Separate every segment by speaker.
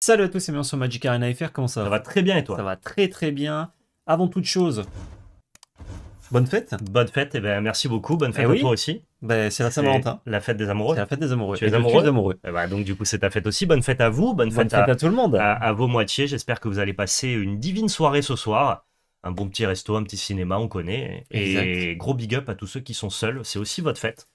Speaker 1: Salut à tous c'est bienvenue sur Magic Arena FR, comment ça va Ça va très bien et toi Ça va très très bien. Avant toute chose, bonne fête Bonne fête, et eh ben merci beaucoup, bonne eh fête à toi aussi. Ben, c'est la Saint-Valentin. La fête des amoureux. C'est la fête des amoureux. Tu es amoureux, es amoureux. Eh ben, donc du coup c'est ta fête aussi, bonne fête à vous, bonne, fête, à, tout le monde. À, vos moitiés, j'espère que vous allez passer une divine soirée ce soir. Un bon petit resto, un petit cinéma, on connaît. Et gros big up à tous ceux qui sont seuls, c'est aussi votre fête.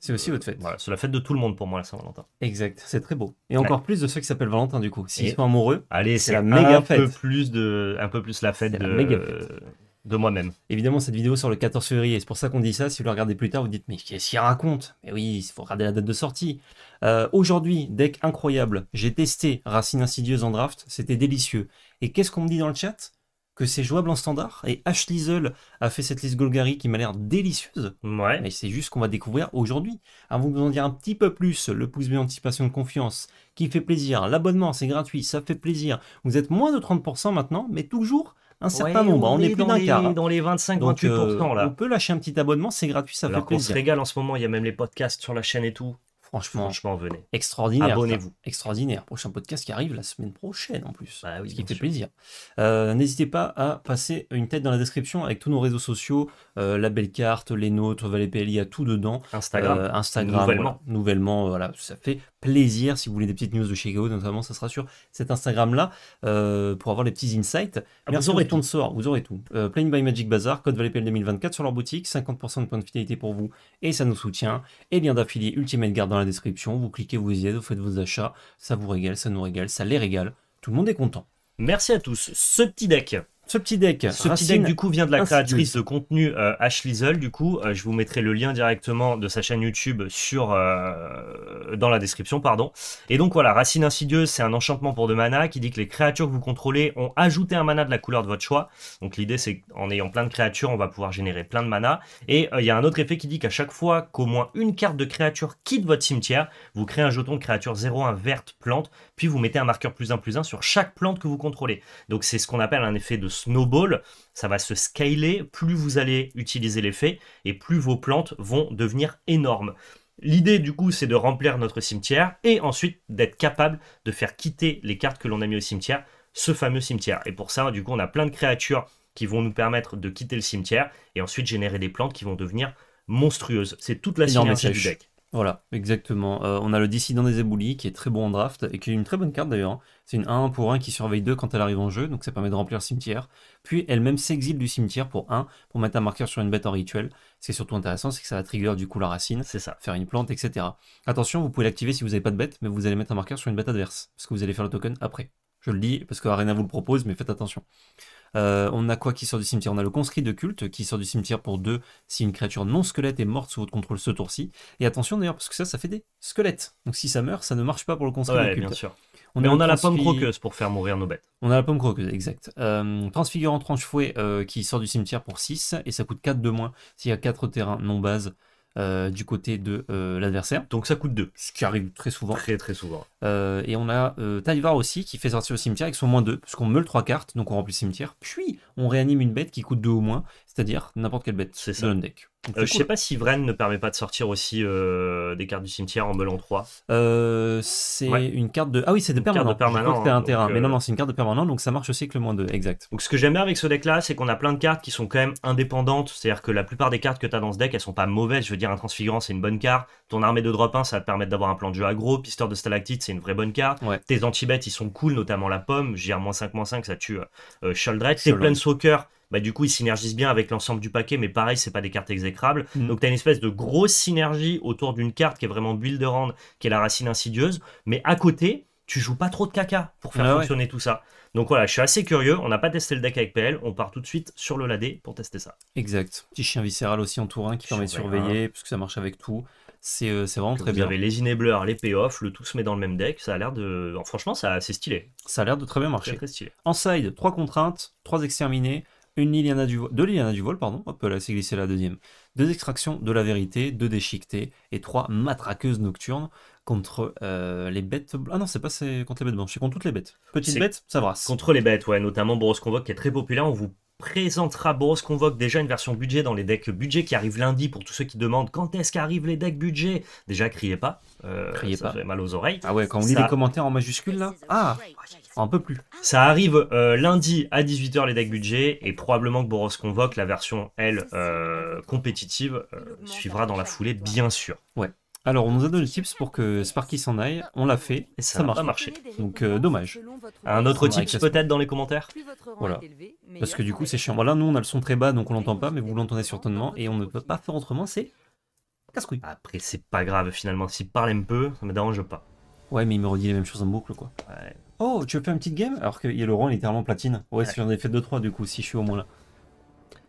Speaker 1: C'est aussi votre fête. c'est la fête de tout le monde pour moi, la Saint-Valentin. Exact, c'est très beau. Et encore plus de ceux qui s'appellent Valentin, du coup. S'ils sont amoureux, allez, c'est la méga un fête. Peu plus de, un peu plus la fête de, moi-même. Évidemment, cette vidéo sur le 14 février, c'est pour ça qu'on dit ça. Si vous la regardez plus tard, vous dites Mais qu'est-ce qu'il raconte Mais oui, il faut regarder la date de sortie. Euh, aujourd'hui, deck incroyable. J'ai testé Racine Insidieuse en draft. C'était délicieux. Et qu'est-ce qu'on me dit dans le chat que c'est jouable en standard. Et Ash Liesel a fait cette liste Golgari qui m'a l'air délicieuse. Ouais. Et c'est juste qu'on va découvrir aujourd'hui. Avant hein, de vous en dire un petit peu plus, le pouce bleu anticipation de confiance qui fait plaisir. L'abonnement, c'est gratuit, ça fait plaisir. Vous êtes moins de 30% maintenant, mais toujours un certain nombre. On, est, plus d'un quart. Dans les 25-28%, euh, On peut lâcher un petit abonnement, c'est gratuit, ça fait plaisir. On se régale en ce moment, il y a même les podcasts sur la chaîne et tout. Franchement, Franchement, venez. Extraordinaire. Abonnez-vous. Extraordinaire. Prochain podcast qui arrive la semaine prochaine en plus. Bah oui, ce qui fait plaisir. Euh, n'hésitez pas à passer une tête dans la description avec tous nos réseaux sociaux, euh, la belle carte, les nôtres, Valet il a tout dedans. Instagram. Euh, Instagram. Nouvellement. Voilà. Nouvellement, voilà. Ça fait plaisir. Si vous voulez des petites news de chez Go, notamment, ça sera sur cet Instagram-là euh, pour avoir les petits insights. Ah, vous aurez tout. de sort, vous aurez tout. Euh, Plain by Magic Bazaar, code ValleyPL 2024 sur leur boutique, 50% de points de fidélité pour vous et ça nous soutient. Et lien d'affilié Ultimate Guard dans la description. Vous cliquez, vous y êtes, vous faites vos achats. Ça vous régale, ça nous régale, ça les régale. Tout le monde est content. Merci à tous. Ce petit deck ce petit deck. du coup, vient de la créatrice de contenu euh, Du coup, euh, je vous mettrai le lien directement de sa chaîne YouTube sur, euh, dans la description. pardon. Et donc, voilà, Racine Insidieuse, c'est un enchantement pour deux mana qui dit que les créatures que vous contrôlez ont ajouté un mana de la couleur de votre choix. Donc, l'idée, c'est qu'en ayant plein de créatures, on va pouvoir générer plein de mana. Et euh, il y a un autre effet qui dit qu'à chaque fois qu'au moins une carte de créature quitte votre cimetière, vous créez un jeton de créature 0-1 verte plante, puis vous mettez un marqueur plus 1 plus 1 sur chaque plante que vous contrôlez. Donc, c'est ce qu'on appelle un effet de snowball, ça va se scaler, plus vous allez utiliser l'effet et plus vos plantes vont devenir énormes. L'idée du coup c'est de remplir notre cimetière et ensuite d'être capable de faire quitter les cartes que l'on a mis au cimetière, ce fameux cimetière. Et pour ça du coup on a plein de créatures qui vont nous permettre de quitter le cimetière et ensuite générer des plantes qui vont devenir monstrueuses. C'est toute la synergie du deck. Voilà, exactement. Euh, on a le dissident des éboulis qui est très bon en draft et qui est une très bonne carte d'ailleurs. Hein. C'est une 1 pour 1 qui surveille 2 quand elle arrive en jeu, donc ça permet de remplir le cimetière. Puis elle-même s'exile du cimetière pour 1 pour mettre un marqueur sur une bête en rituel. Ce qui est surtout intéressant, c'est que ça va trigger du coup la racine, c'est ça, faire une plante, etc. Attention, vous pouvez l'activer si vous n'avez pas de bête, mais vous allez mettre un marqueur sur une bête adverse, parce que vous allez faire le token après. Je le dis parce que Arena vous le propose, mais faites attention. Euh, on a quoi qui sort du cimetière On a le conscrit de culte qui sort du cimetière pour 2 si une créature non squelette est morte sous votre contrôle ce tour-ci. Et attention d'ailleurs, parce que ça, ça fait des squelettes. Donc si ça meurt, ça ne marche pas pour le conscrit de culte. On a on a la pomme croqueuse pour faire mourir nos bêtes. On a la pomme croqueuse, exact. Euh, transfigurant tranche fouet euh, qui sort du cimetière pour 6 et ça coûte 4 de moins s'il y a 4 terrains non base euh, du côté de euh, l'adversaire. Donc ça coûte 2. Ce qui arrive très souvent. Très très souvent. Euh, et on a Talivar aussi qui fait sortir au cimetière avec son moins 2, puisqu'on meule 3 cartes, donc on remplit le cimetière. Puis on réanime une bête qui coûte 2 au moins, c'est-à-dire n'importe quelle bête C'est ça le deck. Euh, je sais pas si Vren ne permet pas de sortir aussi euh, des cartes du cimetière en melon 3. Euh, c'est une carte de. Ah oui, c'est de permanent. Carte un hein, terrain. Mais non, c'est une carte de permanent, donc ça marche aussi avec le moins 2. Exact. Donc ce que j'aime bien avec ce deck-là, c'est qu'on a plein de cartes qui sont quand même indépendantes. C'est-à-dire que la plupart des cartes que tu as dans ce deck, elles sont pas mauvaises. Je veux dire, un transfigurant, c'est une bonne carte. Ton armée de drop 1, ça va te permettre d'avoir un plan de jeu aggro. Pisteur de stalactite, c'est une vraie bonne carte. Tes anti-bêtes, ils sont cool, notamment la pomme. J'ai moins 5, moins 5, ça tue Sholdred. Tes Planeswalkers. Bah, du coup, ils synergisent bien avec l'ensemble du paquet, mais pareil, c'est pas des cartes exécrables. Mm. Donc, tu as une espèce de grosse synergie autour d'une carte qui est vraiment build rand, qui est la racine insidieuse, mais à côté, tu joues pas trop de caca pour faire ah fonctionner tout ça. Donc voilà, je suis assez curieux. On n'a pas testé le deck avec PL. On part tout de suite sur le ladé pour tester ça. Exact. Petit chien viscéral aussi en tour 1 qui permet de surveiller, puisque ça marche avec tout. C'est euh, vraiment très bien. Vous avez les enablers, les payoffs, le tout se met dans le même deck. Ça a l'air de. franchement, c'est stylé. Ça a l'air de très bien marcher. Très, En side, 3 contraintes, 3 exterminés une Liliana du, de Liliana du vol, pardon, hop, là c'est glisser la deuxième, deux extractions de la vérité, deux déchiquetés. et trois matraqueuses nocturnes contre euh, les bêtes. Ah non, c'est pas contre les bêtes blanches, c'est contre toutes les bêtes. Petites bêtes, ça brasse. Contre les bêtes, ouais, notamment Boros Convoque qui est très populaire, on vous présentera Boros Convoque déjà une version budget dans les decks budget qui arrive lundi pour tous ceux qui demandent quand est-ce qu'arrivent les decks budget. Déjà, criez pas. Euh, criez pas. mal aux oreilles. Ah ouais, quand on lit les commentaires en majuscule là. Ah, un peu plus. Ça arrive euh, lundi à 18h les decks budget et probablement que Boros Convoque, la version, elle, euh, compétitive, suivra dans la foulée, bien sûr. Ouais. Alors, on nous a donné le tips pour que Sparky s'en aille. On l'a fait. Et ça marche. marché. Donc, euh, dommage. Un autre tips peut-être dans les commentaires Voilà. Parce que du coup, c'est chiant. Voilà, nous, on a le son très bas, donc on l'entend pas, mais vous l'entendez certainement. Et on ne peut pas faire autrement, c'est casse-couille. Après, c'est pas grave finalement. S'il parle un peu, ça me dérange pas. Ouais, mais il me redit les mêmes choses en boucle, quoi. Oh, tu veux faire une petite game Alors que a le est littéralement platine. Ouais, ouais. si j'en ai fait 2-3, du coup, si je suis au moins là.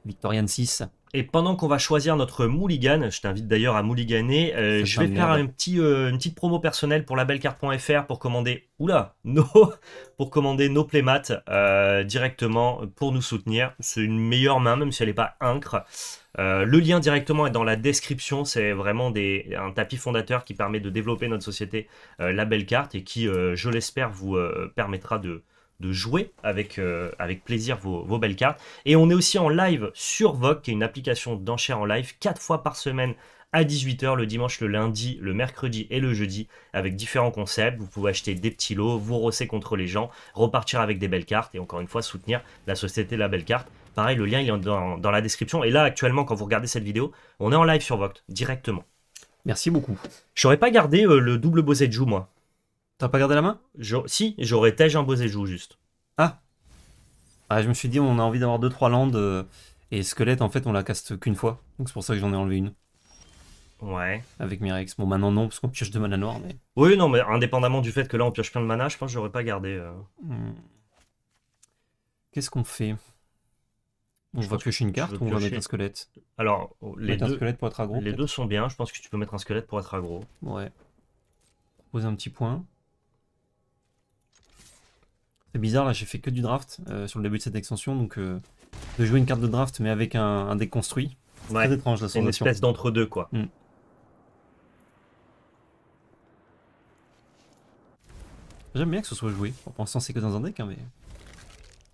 Speaker 1: Victorian 6. Et pendant qu'on va choisir notre mulligan, je t'invite d'ailleurs à mulliganer, euh, je vais faire euh, une petite promo personnelle pour labelcarte.fr pour commander, pour commander nos playmats euh, directement pour nous soutenir. C'est une meilleure main, même si elle n'est pas incre. le lien directement est dans la description. C'est vraiment un tapis fondateur qui permet de développer notre société La Belle Carte et qui, je l'espère, vous permettra de, de jouer avec, euh, avec plaisir vos, belles cartes. Et on est aussi en live sur Vogue, qui est une application d'enchères en live, 4 fois par semaine à 18h, le dimanche, le lundi, le mercredi et le jeudi, avec différents concepts. Vous pouvez acheter des petits lots, vous rosser contre les gens, repartir avec des belles cartes et encore une fois soutenir la société La Belle Carte. Pareil, le lien est dans, la description. Et là, actuellement, quand vous regardez cette vidéo, on est en live sur Vogue directement. Merci beaucoup. J'aurais pas gardé euh, le double de joue, moi. T'as pas gardé la main Si, j'aurais Tej en joue juste. Ah. ah. Je me suis dit, on a envie d'avoir 2-3 landes. Euh, et squelette, en fait, on la caste qu'une fois. Donc c'est pour ça que j'en ai enlevé une. Ouais. Avec Mirex. Bon, maintenant non, parce qu'on pioche de mana noir Mais... Oui, non, mais indépendamment du fait que là, on pioche plein de mana, je pense que j'aurais pas gardé. Euh. Hmm. Qu'est-ce qu'on fait on je va piocher une carte ou on va mettre un squelette Alors, les, deux, deux sont bien. Je pense que tu peux mettre un squelette pour être aggro. Ouais. Pose un petit point. C'est bizarre, là j'ai fait que du draft euh, sur le début de cette extension, donc euh, de jouer une carte de draft mais avec un, deck construit. C'est très étrange la sensation. Une espèce d'entre-deux quoi. Mm. J'aime bien que ce soit joué. en pensant c'est que dans un deck, hein, mais...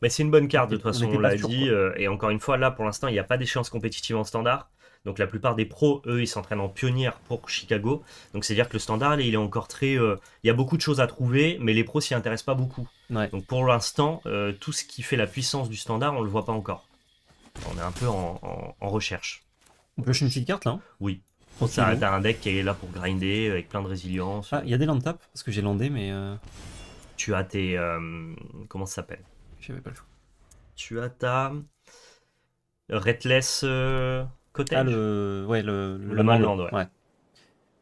Speaker 1: Mais c'est une bonne carte de toute façon, on, l'a dit. Euh, et encore une fois, là pour l'instant il n'y a pas d'échéance compétitive en standard. Donc la plupart des pros, eux, ils s'entraînent en pionnière pour Chicago. Donc c'est-à-dire que le standard, il est encore très... il y a beaucoup de choses à trouver, mais les pros s'y intéressent pas beaucoup. Donc pour l'instant, euh, tout ce qui fait la puissance du standard, on le voit pas encore. On est un peu en, recherche. On pioche une petite carte là hein Oui. T'as un deck qui est là pour grinder avec plein de résilience. Ah, il y a des land tap parce que j'ai landé, mais. Euh, tu as tes. Euh, comment ça s'appelle J'avais pas le choix. Tu as ta. Retless Cottage Ah, le. Ouais, le. Le, ouais. ouais.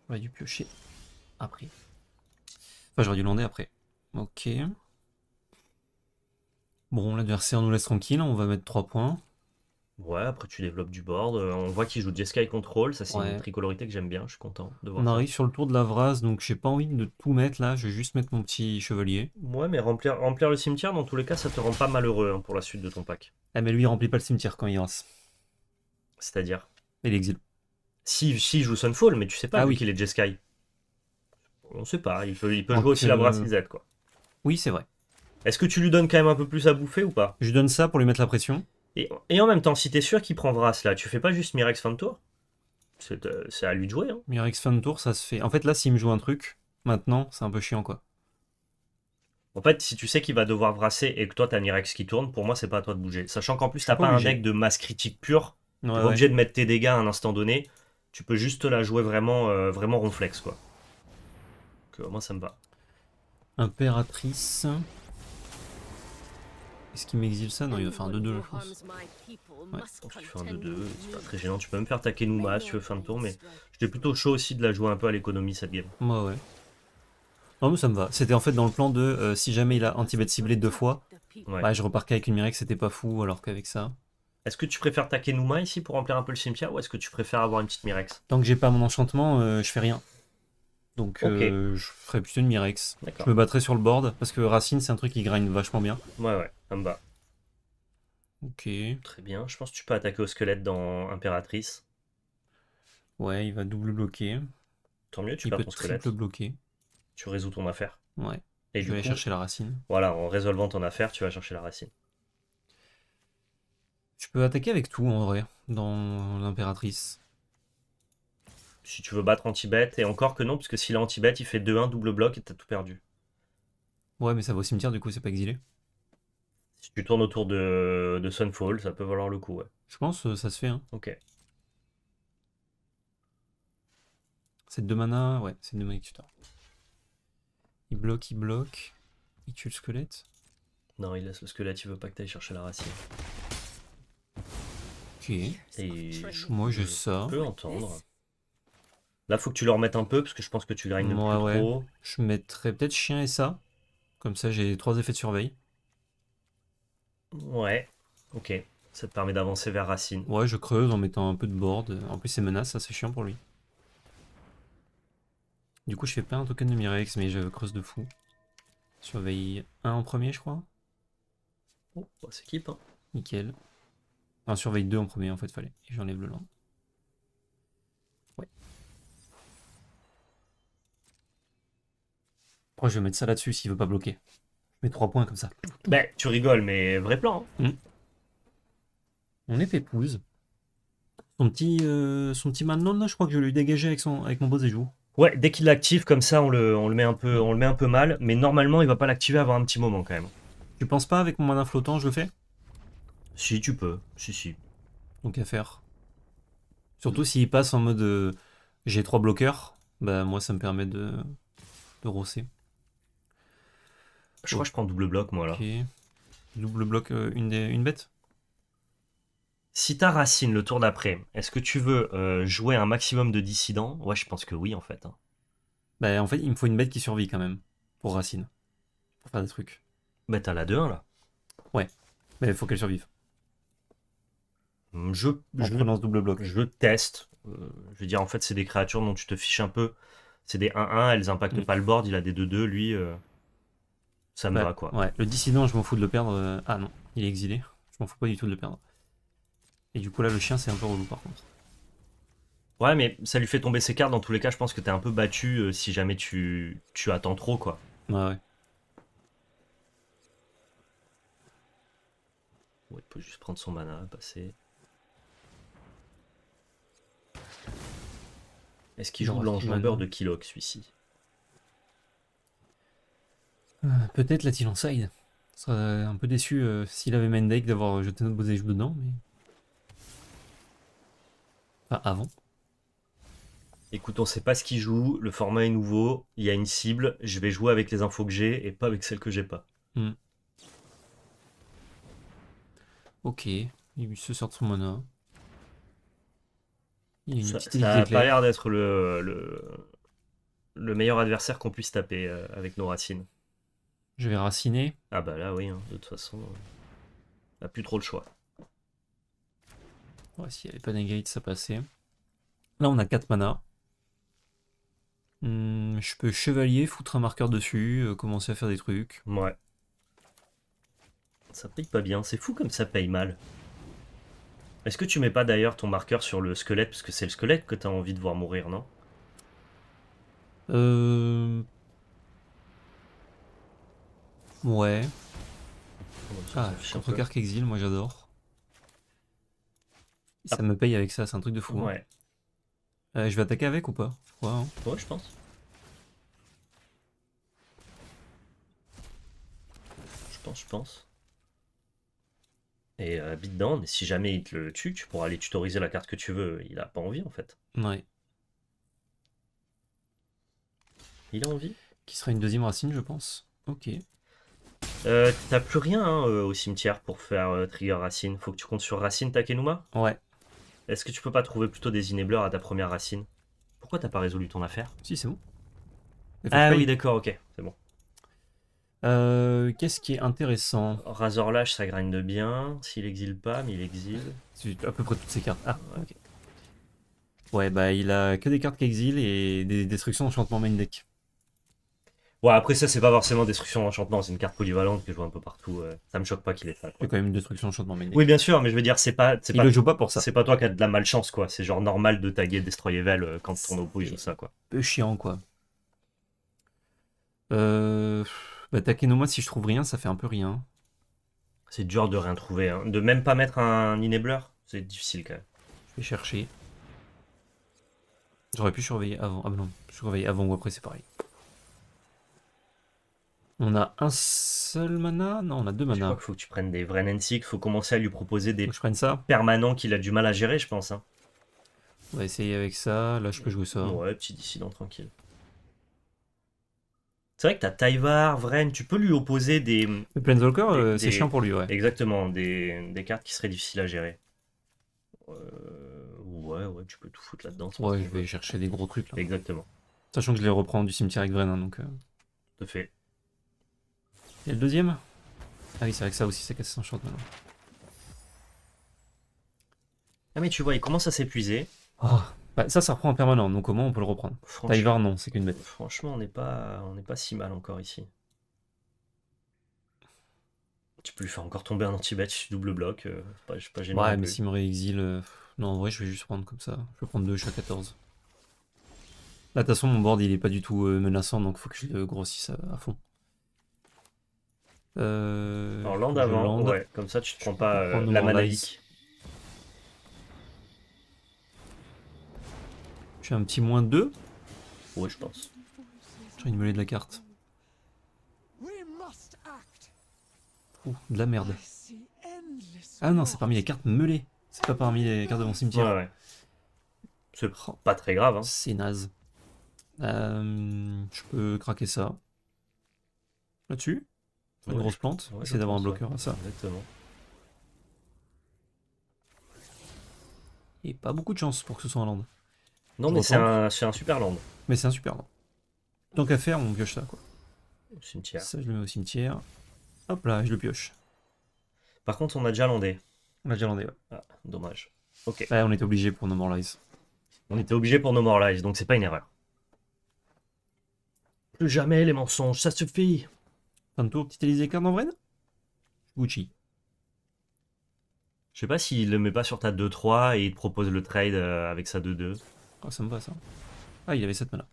Speaker 1: J'aurais dû piocher après. Enfin, j'aurais dû lander après. Ok. Bon, l'adversaire nous laisse tranquille, on va mettre 3 points. Ouais, après tu développes du board. Euh, on voit qu'il joue Jeskai Control, ça c'est une tricolorité que j'aime bien, je suis content de voir On arrive sur le tour de la Vrase, donc j'ai pas envie de tout mettre là, je vais juste mettre mon petit chevalier. Ouais, mais remplir, remplir le cimetière, dans tous les cas, ça te rend pas malheureux hein, pour la suite de ton pack. Ah mais lui il remplit pas le cimetière quand il rase. C'est-à-dire, Il l'exil. si, si joue Sunfall, mais tu sais pas, ah oui. qu'il est Jeskai. On sait pas, il peut, il peut jouer aussi la brasse Z. quoi. Oui c'est vrai. Est-ce que tu lui donnes quand même un peu plus à bouffer ou pas Je lui donne ça pour lui mettre la pression. Et, en même temps, si t'es sûr qu'il prend Vras là, tu fais pas juste Mirex fin de tour euh, c'est, à lui de jouer. Hein. Mirex fin de tour, ça se fait. En fait, là, s'il me joue un truc, maintenant, c'est un peu chiant quoi. En fait, si tu sais qu'il va devoir brasser et que toi t'as Mirex qui tourne, pour moi c'est pas à toi de bouger. Sachant qu'en plus t'as pas, un deck de masse critique pure, t'es obligé de mettre tes dégâts à un instant donné. Tu peux juste la jouer vraiment, euh, vraiment ronflex quoi. Que euh, moi ça me va. Impératrice. Est-ce qu'il m'exile ça Non, il veut faire un 2-2, je pense. Ouais, je pense un 2-2. C'est pas très gênant. Tu peux me faire taquer Numa si tu veux fin de tour, mais j'étais plutôt chaud aussi de la jouer un peu à l'économie cette game. Ouais, ouais. Non, mais ça me va. C'était en fait dans le plan de euh, si jamais il a anti-bet ciblé deux fois, ouais. bah, je reparquais avec une Mirex, c'était pas fou, alors qu'avec ça. Est-ce que tu préfères taquer Nouma ici pour remplir un peu le cimetière ou est-ce que tu préfères avoir une petite Mirex Tant que j'ai pas mon enchantement, euh, je fais rien. Donc euh, je ferais plutôt une Mirex. Je me battrais sur le board parce que Racine c'est un truc qui grind vachement bien. Ouais ouais, un bas Ok. Très bien. Je pense que tu peux attaquer au squelette dans Impératrice. Ouais, il va double bloquer. Tant mieux, tu peux perds bloquer. Tu résous ton affaire. Ouais. Et je vais aller chercher la racine. Voilà, en résolvant ton affaire, tu vas chercher la racine. Tu peux attaquer avec tout en vrai dans l'impératrice. Si tu veux battre anti-bet, et encore que non, parce que s'il est anti-bet, il fait 2-1 double bloc et t'as tout perdu. Ouais, mais ça va au cimetière, du coup, c'est pas exilé. Si tu tournes autour de, de Sunfall, ça peut valoir le coup, ouais. Je pense que euh, ça se fait, hein. Ok. C'est 2 mana, ouais, c'est 2 mana que tu Il bloque, il bloque, il tue le squelette. Non, il laisse le squelette, il veut pas que t'ailles chercher la racine. Ok. moi, je sors. Je peux entendre. Là, faut que tu le remettes un peu parce que je pense que tu gagnes. Moi, plus ouais. Je mettrais peut-être chien et ça. Comme ça, j'ai trois effets de surveil. Ouais, ok. Ça te permet d'avancer vers Racine. Ouais, je creuse en mettant un peu de board. En plus, c'est menace, ça c'est chiant pour lui. Du coup, je fais pas un token de Mirex, mais je creuse de fou. Surveille un en premier, je crois. Oh, bah, c'est qui Hein. Nickel. Enfin, surveille 2 en premier, en fait, fallait. Et j'enlève le land. je vais mettre ça là-dessus s'il veut pas bloquer. Je mets trois points comme ça. Bah, tu rigoles, mais vrai plan. Hein. Hmm. On est épouse. Son petit, euh, son petit je crois que je l'ai dégagé avec, son, avec mon beau zéjou Ouais, dès qu'il l'active, comme ça, on le, on, le met un peu, on le met un peu mal. Mais normalement, il va pas l'activer avant un petit moment quand même. Tu penses pas avec mon mana flottant, je le fais Si, tu peux. Si, si. Donc à faire. Surtout s'il passe en mode euh, j'ai trois bloqueurs, bah moi ça me permet de, de rosser. Je crois que je prends double bloc, moi, là. Double bloc, euh, une, une bête Si t'as Racine le tour d'après, est-ce que tu veux euh, jouer un maximum de dissidents Ouais, je pense que oui, en fait. Hein. Bah, en fait, il me faut une bête qui survit, quand même, pour Racine. Pour faire des trucs. Bah, t'as la 2-1, là. Ouais, mais il faut qu'elle survive. Hum, je, je lance double bloc. Je teste. Euh, je veux dire, en fait, c'est des créatures dont tu te fiches un peu. C'est des 1-1, elles impactent mm. pas le board, il a des 2-2, lui ça me va quoi. Ouais, le dissident, je m'en fous de le perdre. Euh, ah non, il est exilé. Je m'en fous pas du tout de le perdre. Et du coup, là, le chien, c'est un peu relou par contre. Ouais, mais ça lui fait tomber ses cartes. Dans tous les cas, je pense que t'es un peu battu euh, si jamais tu, attends trop quoi. Ouais, ouais. Ouais, il peut juste prendre son mana, passer. Est-ce qu'il joue l'ange de Kilok celui-ci euh, peut-être l'a-t-il en side. un peu déçu euh, s'il avait Mendek d'avoir jeté notre beau dedans, mais. avant. Écoute, on sait pas ce qu'il joue, le format est nouveau, il y a une cible, je vais jouer avec les infos que j'ai et pas avec celles que j'ai pas. Hmm. Ok, il se sort de son mana. Il a ça, a pas l'air d'être le, le, meilleur adversaire qu'on puisse taper euh, avec nos racines. Je vais raciner. Ah bah là oui, hein, de toute façon, on n'a plus trop le choix. Ouais, s'il n'y avait pas Negate, ça passait. Là, on a 4 mana. Hmm, je peux chevalier, foutre un marqueur dessus, euh, commencer à faire des trucs. Ouais. Ça paye pas bien, c'est fou comme ça paye mal. Est-ce que tu mets pas d'ailleurs ton marqueur sur le squelette, parce que c'est le squelette que tu as envie de voir mourir, non Euh... Ouais. Ah, contrecarque Exile, moi j'adore. Ah. Ça me paye avec ça, c'est un truc de fou. Hein. Ouais. Euh, je vais attaquer avec ou pas hein. Ouais, je pense. Je pense, je pense. Et euh, si jamais il te le tue, tu pourras aller tutoriser la carte que tu veux. Il a pas envie en fait. Ouais. Il a envie. Qui sera une deuxième racine, je pense. Ok. Euh, T'as plus rien hein, euh, au cimetière pour faire euh, trigger racine. Faut que tu comptes sur racine Takenuma Ouais. Est-ce que tu peux pas trouver plutôt des enablers à ta première racine Pourquoi t'as pas résolu ton affaire Si, c'est bon. Ah oui, d'accord, ok, c'est bon. Euh, Qu'est-ce qui est intéressant Razorlash, ça graine de bien. S'il exile pas, mais il exile. C'est à peu près toutes ses cartes. Ah, ok. Ouais, bah il a que des cartes qui exilent et des destructions enchantement main deck. Ouais, après ça, c'est pas forcément destruction enchantement, c'est une carte polyvalente que je vois un peu partout. Euh, ça me choque pas qu'il est ça. quand même une destruction enchantement Oui, bien sûr, mais je veux dire, c'est pas. C'est joue pas pour ça. C'est pas toi qui as de la malchance, quoi. C'est genre normal de taguer Destroy Evil euh, quand ton oppo joue ça, quoi. Peu chiant, quoi. Euh. Bah, si je trouve rien, ça fait un peu rien. C'est dur de rien trouver. Hein. De même pas mettre un enabler, c'est difficile quand même. Je vais chercher. J'aurais pu surveiller avant. Ah non, surveiller avant ou après, c'est pareil. On a un seul mana Non, on a deux manas. Je crois qu'il faut que tu prennes des vrais Nancy, faut commencer à lui proposer des permanents qu'il a du mal à gérer, je pense. Hein. On va essayer avec ça. Là, je peux jouer ça. Ouais, petit dissident tranquille. C'est vrai que t'as Taivar, Vren, tu peux lui opposer des. Le Planeswalker, euh, c'est chiant pour lui, ouais. Exactement, des, cartes qui seraient difficiles à gérer. Euh, ouais, ouais, tu peux tout foutre là-dedans. Ouais, je vais chercher des gros trucs là. Exactement. Sachant que je les reprends du cimetière avec Vren, hein, donc. Euh. Tout à fait. Et le deuxième Ah oui, c'est vrai que ça aussi, c'est casse son short maintenant. Ah mais tu vois, il commence à s'épuiser. Oh, bah, ça, ça reprend en permanent, donc au moins on peut le reprendre. Tyvar, non, c'est qu'une bête. Franchement, on n'est pas, on pas si mal encore ici. Tu peux lui faire encore tomber un anti-bet, double bloc, euh, pas, pas gênant. Ouais, mais s'il me réexile... Euh, non, en vrai, je vais juste prendre comme ça. Je vais prendre deux, je suis à 14. Là, de toute façon, mon board, il est pas du tout euh, menaçant, donc faut que je le grossisse à fond. Euh, Alors l'and avant, ouais, comme ça tu te prends pas euh, la la Tu as un petit moins 2 Ouais, je pense. J'ai une volée de la carte. Ouh, de la merde. Ah non, c'est parmi les cartes meulées. C'est pas parmi les cartes de mon cimetière. Ouais, ouais. C'est oh. pas très grave. Hein. C'est naze. Euh, je peux craquer ça. Là-dessus une grosse plante, c'est d'avoir un bloqueur à ça. Exactement. Et pas beaucoup de chance pour que ce soit un land. Non, mais c'est un, super land. Mais c'est un super land. Tant qu'à faire, on pioche ça, quoi. Au cimetière. Ça, je le mets au cimetière. Hop là, je le pioche. Par contre, on a déjà landé. On a déjà landé, ouais. Ah, dommage. Ok. Bah, on était obligé pour No More On était obligé pour No More donc c'est pas une erreur. Plus jamais les mensonges, ça suffit tour petit Élysée en Gucci. Je sais pas s'il le met pas sur ta 2-3 et il propose le trade euh, avec sa 2-2. ça me va ça. Ah, il avait cette mana.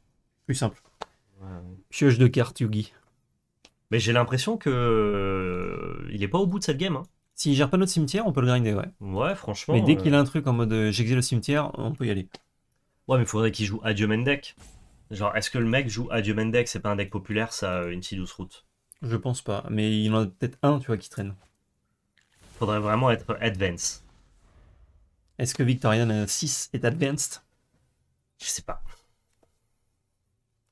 Speaker 1: Plus simple. Pioche de cartes, Yugi. Mais j'ai l'impression que. Euh, il est pas au bout de cette game. Hein. S'il gère pas notre cimetière, on peut le grinder, ouais. Ouais, franchement. Mais dès euh, qu'il a un truc en mode j'exile le cimetière, on peut y aller. Ouais, mais faudrait qu'il joue Adieu Mendek. Genre, est-ce que le mec joue Adieu Mendek C'est pas un deck populaire, ça, une si douce route. Je pense pas, mais il en a peut-être un, tu vois, qui traîne. Faudrait vraiment être advanced. Est-ce que Victorian 6 est advanced Je sais pas.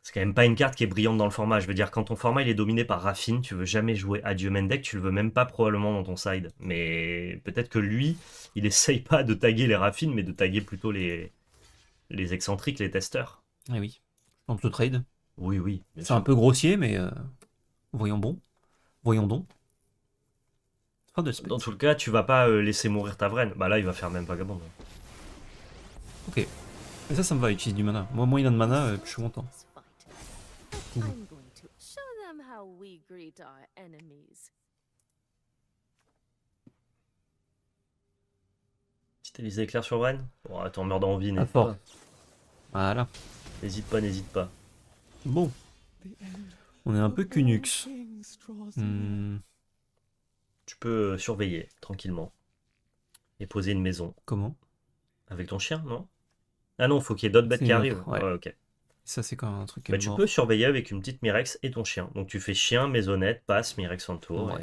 Speaker 1: C'est quand même pas une carte qui est brillante dans le format. Je veux dire, quand ton format il est dominé par Raffine, tu veux jamais jouer Adieu Mendek, tu le veux même pas probablement dans ton side. Mais peut-être que lui, il essaye pas de taguer les Raffines, mais de taguer plutôt les, les excentriques, les testeurs. Ah oui. pense le trade. Oui, oui. C'est un peu grossier, mais. Euh, Voyons bon. Voyons donc. Dans tout le cas, tu vas pas euh, laisser mourir ta vraine. Bah là, il va faire même vagabond. Hein. Ok. Et ça, ça me va, utiliser du mana. Moi, moi il a de mana, euh, je suis content. Mmh. Mmh. ennemis. Si les éclairs sur vraine. Bon, attends, meurs d'envie, ah, n'est Voilà. N'hésite pas, n'hésite pas. Bon. On est un peu Cunux. Hmm. Tu peux surveiller tranquillement. Et poser une maison. Comment Avec ton chien, non Ah non, faut qu'il y ait d'autres bêtes qui arrivent. ok. Ça, c'est quand même un truc. Mais bah, tu peux surveiller avec une petite Mirex et ton chien. Donc tu fais chien, maisonnette, passe, Mirex en tour.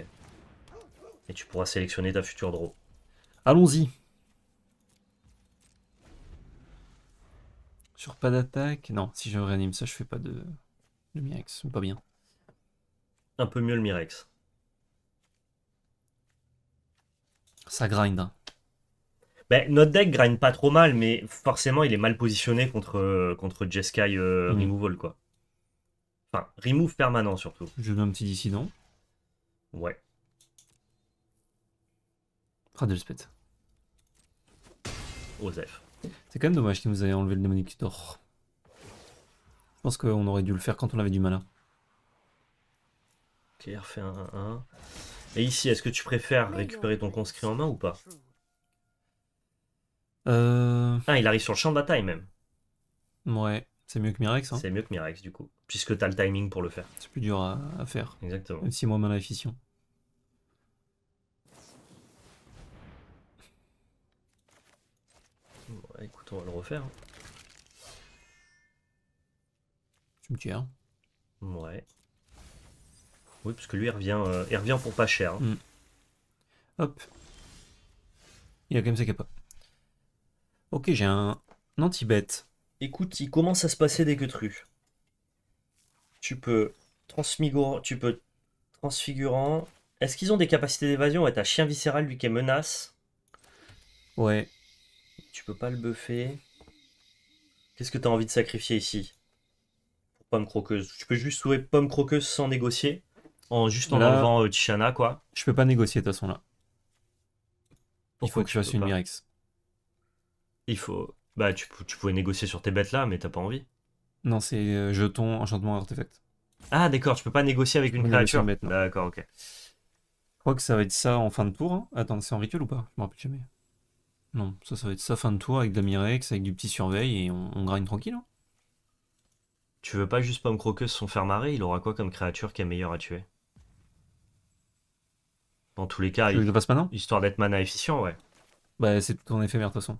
Speaker 1: Et... tu pourras sélectionner ta future draw. Allons-y. Sur pas d'attaque. Non, si je réanime ça, je fais pas de, de Mirex. Pas bien un peu mieux le Mirex. Ça grind. Hein. Ben, notre deck grind pas trop mal, mais forcément il est mal positionné contre, contre Jeskai euh, mhm. Removal, quoi. Enfin, remove permanent surtout. Je veux un petit dissident. Ouais. Radelspet. Osef. C'est quand même dommage qu'il nous ait enlevé le démonique Je pense qu'on aurait dû le faire quand on avait du malin refait un 1. Et ici, est-ce que tu préfères récupérer ton conscrit en main ou pas euh. Ah, il arrive sur le champ de bataille même. Ouais, c'est mieux que Mirex. Hein. C'est mieux que Mirex du coup, puisque t'as le timing pour le faire. C'est plus dur à, faire. Exactement. Même si moi, maléfication. Bon, écoute, on va le refaire. Tu me tiens. Ouais. Oui, parce que lui, il revient, euh, revient pour pas cher. Hein. Mm. Hop. Il a quand même ses Ok, j'ai un, anti-bête. Écoute, il commence à se passer des queutrues. Tu peux Transmigor. tu peux transfigurant. Est-ce qu'ils ont des capacités d'évasion Ouais, t'as chien viscéral, lui qui est menace. Ouais. Tu peux pas le buffer. Qu'est-ce que t'as envie de sacrifier ici Pomme croqueuse. Tu peux juste trouver pomme croqueuse sans négocier juste en enlevant euh, Tishana, quoi. Je peux pas négocier de toute façon là. Il faut que tu je une Mirex. Il faut. Bah, tu, pouvais négocier sur tes bêtes là, mais t'as pas envie. Non, c'est euh, jeton, enchantement, artefact. Ah, d'accord, je peux pas négocier avec une créature. D'accord, ok. Je crois que ça va être ça en fin de tour. Hein. Attends, c'est en rituel ou pas Je me rappelle jamais. Non, ça, ça va être ça fin de tour avec de la Mirex, avec du petit surveil et on, on tranquille. Hein. tu veux pas juste pas me Croqueuse son fer marrer Il aura quoi comme créature qui est meilleure à tuer dans tous les cas, il... passe histoire d'être mana efficient, ouais. Bah, c'est ton éphémère, de toute façon.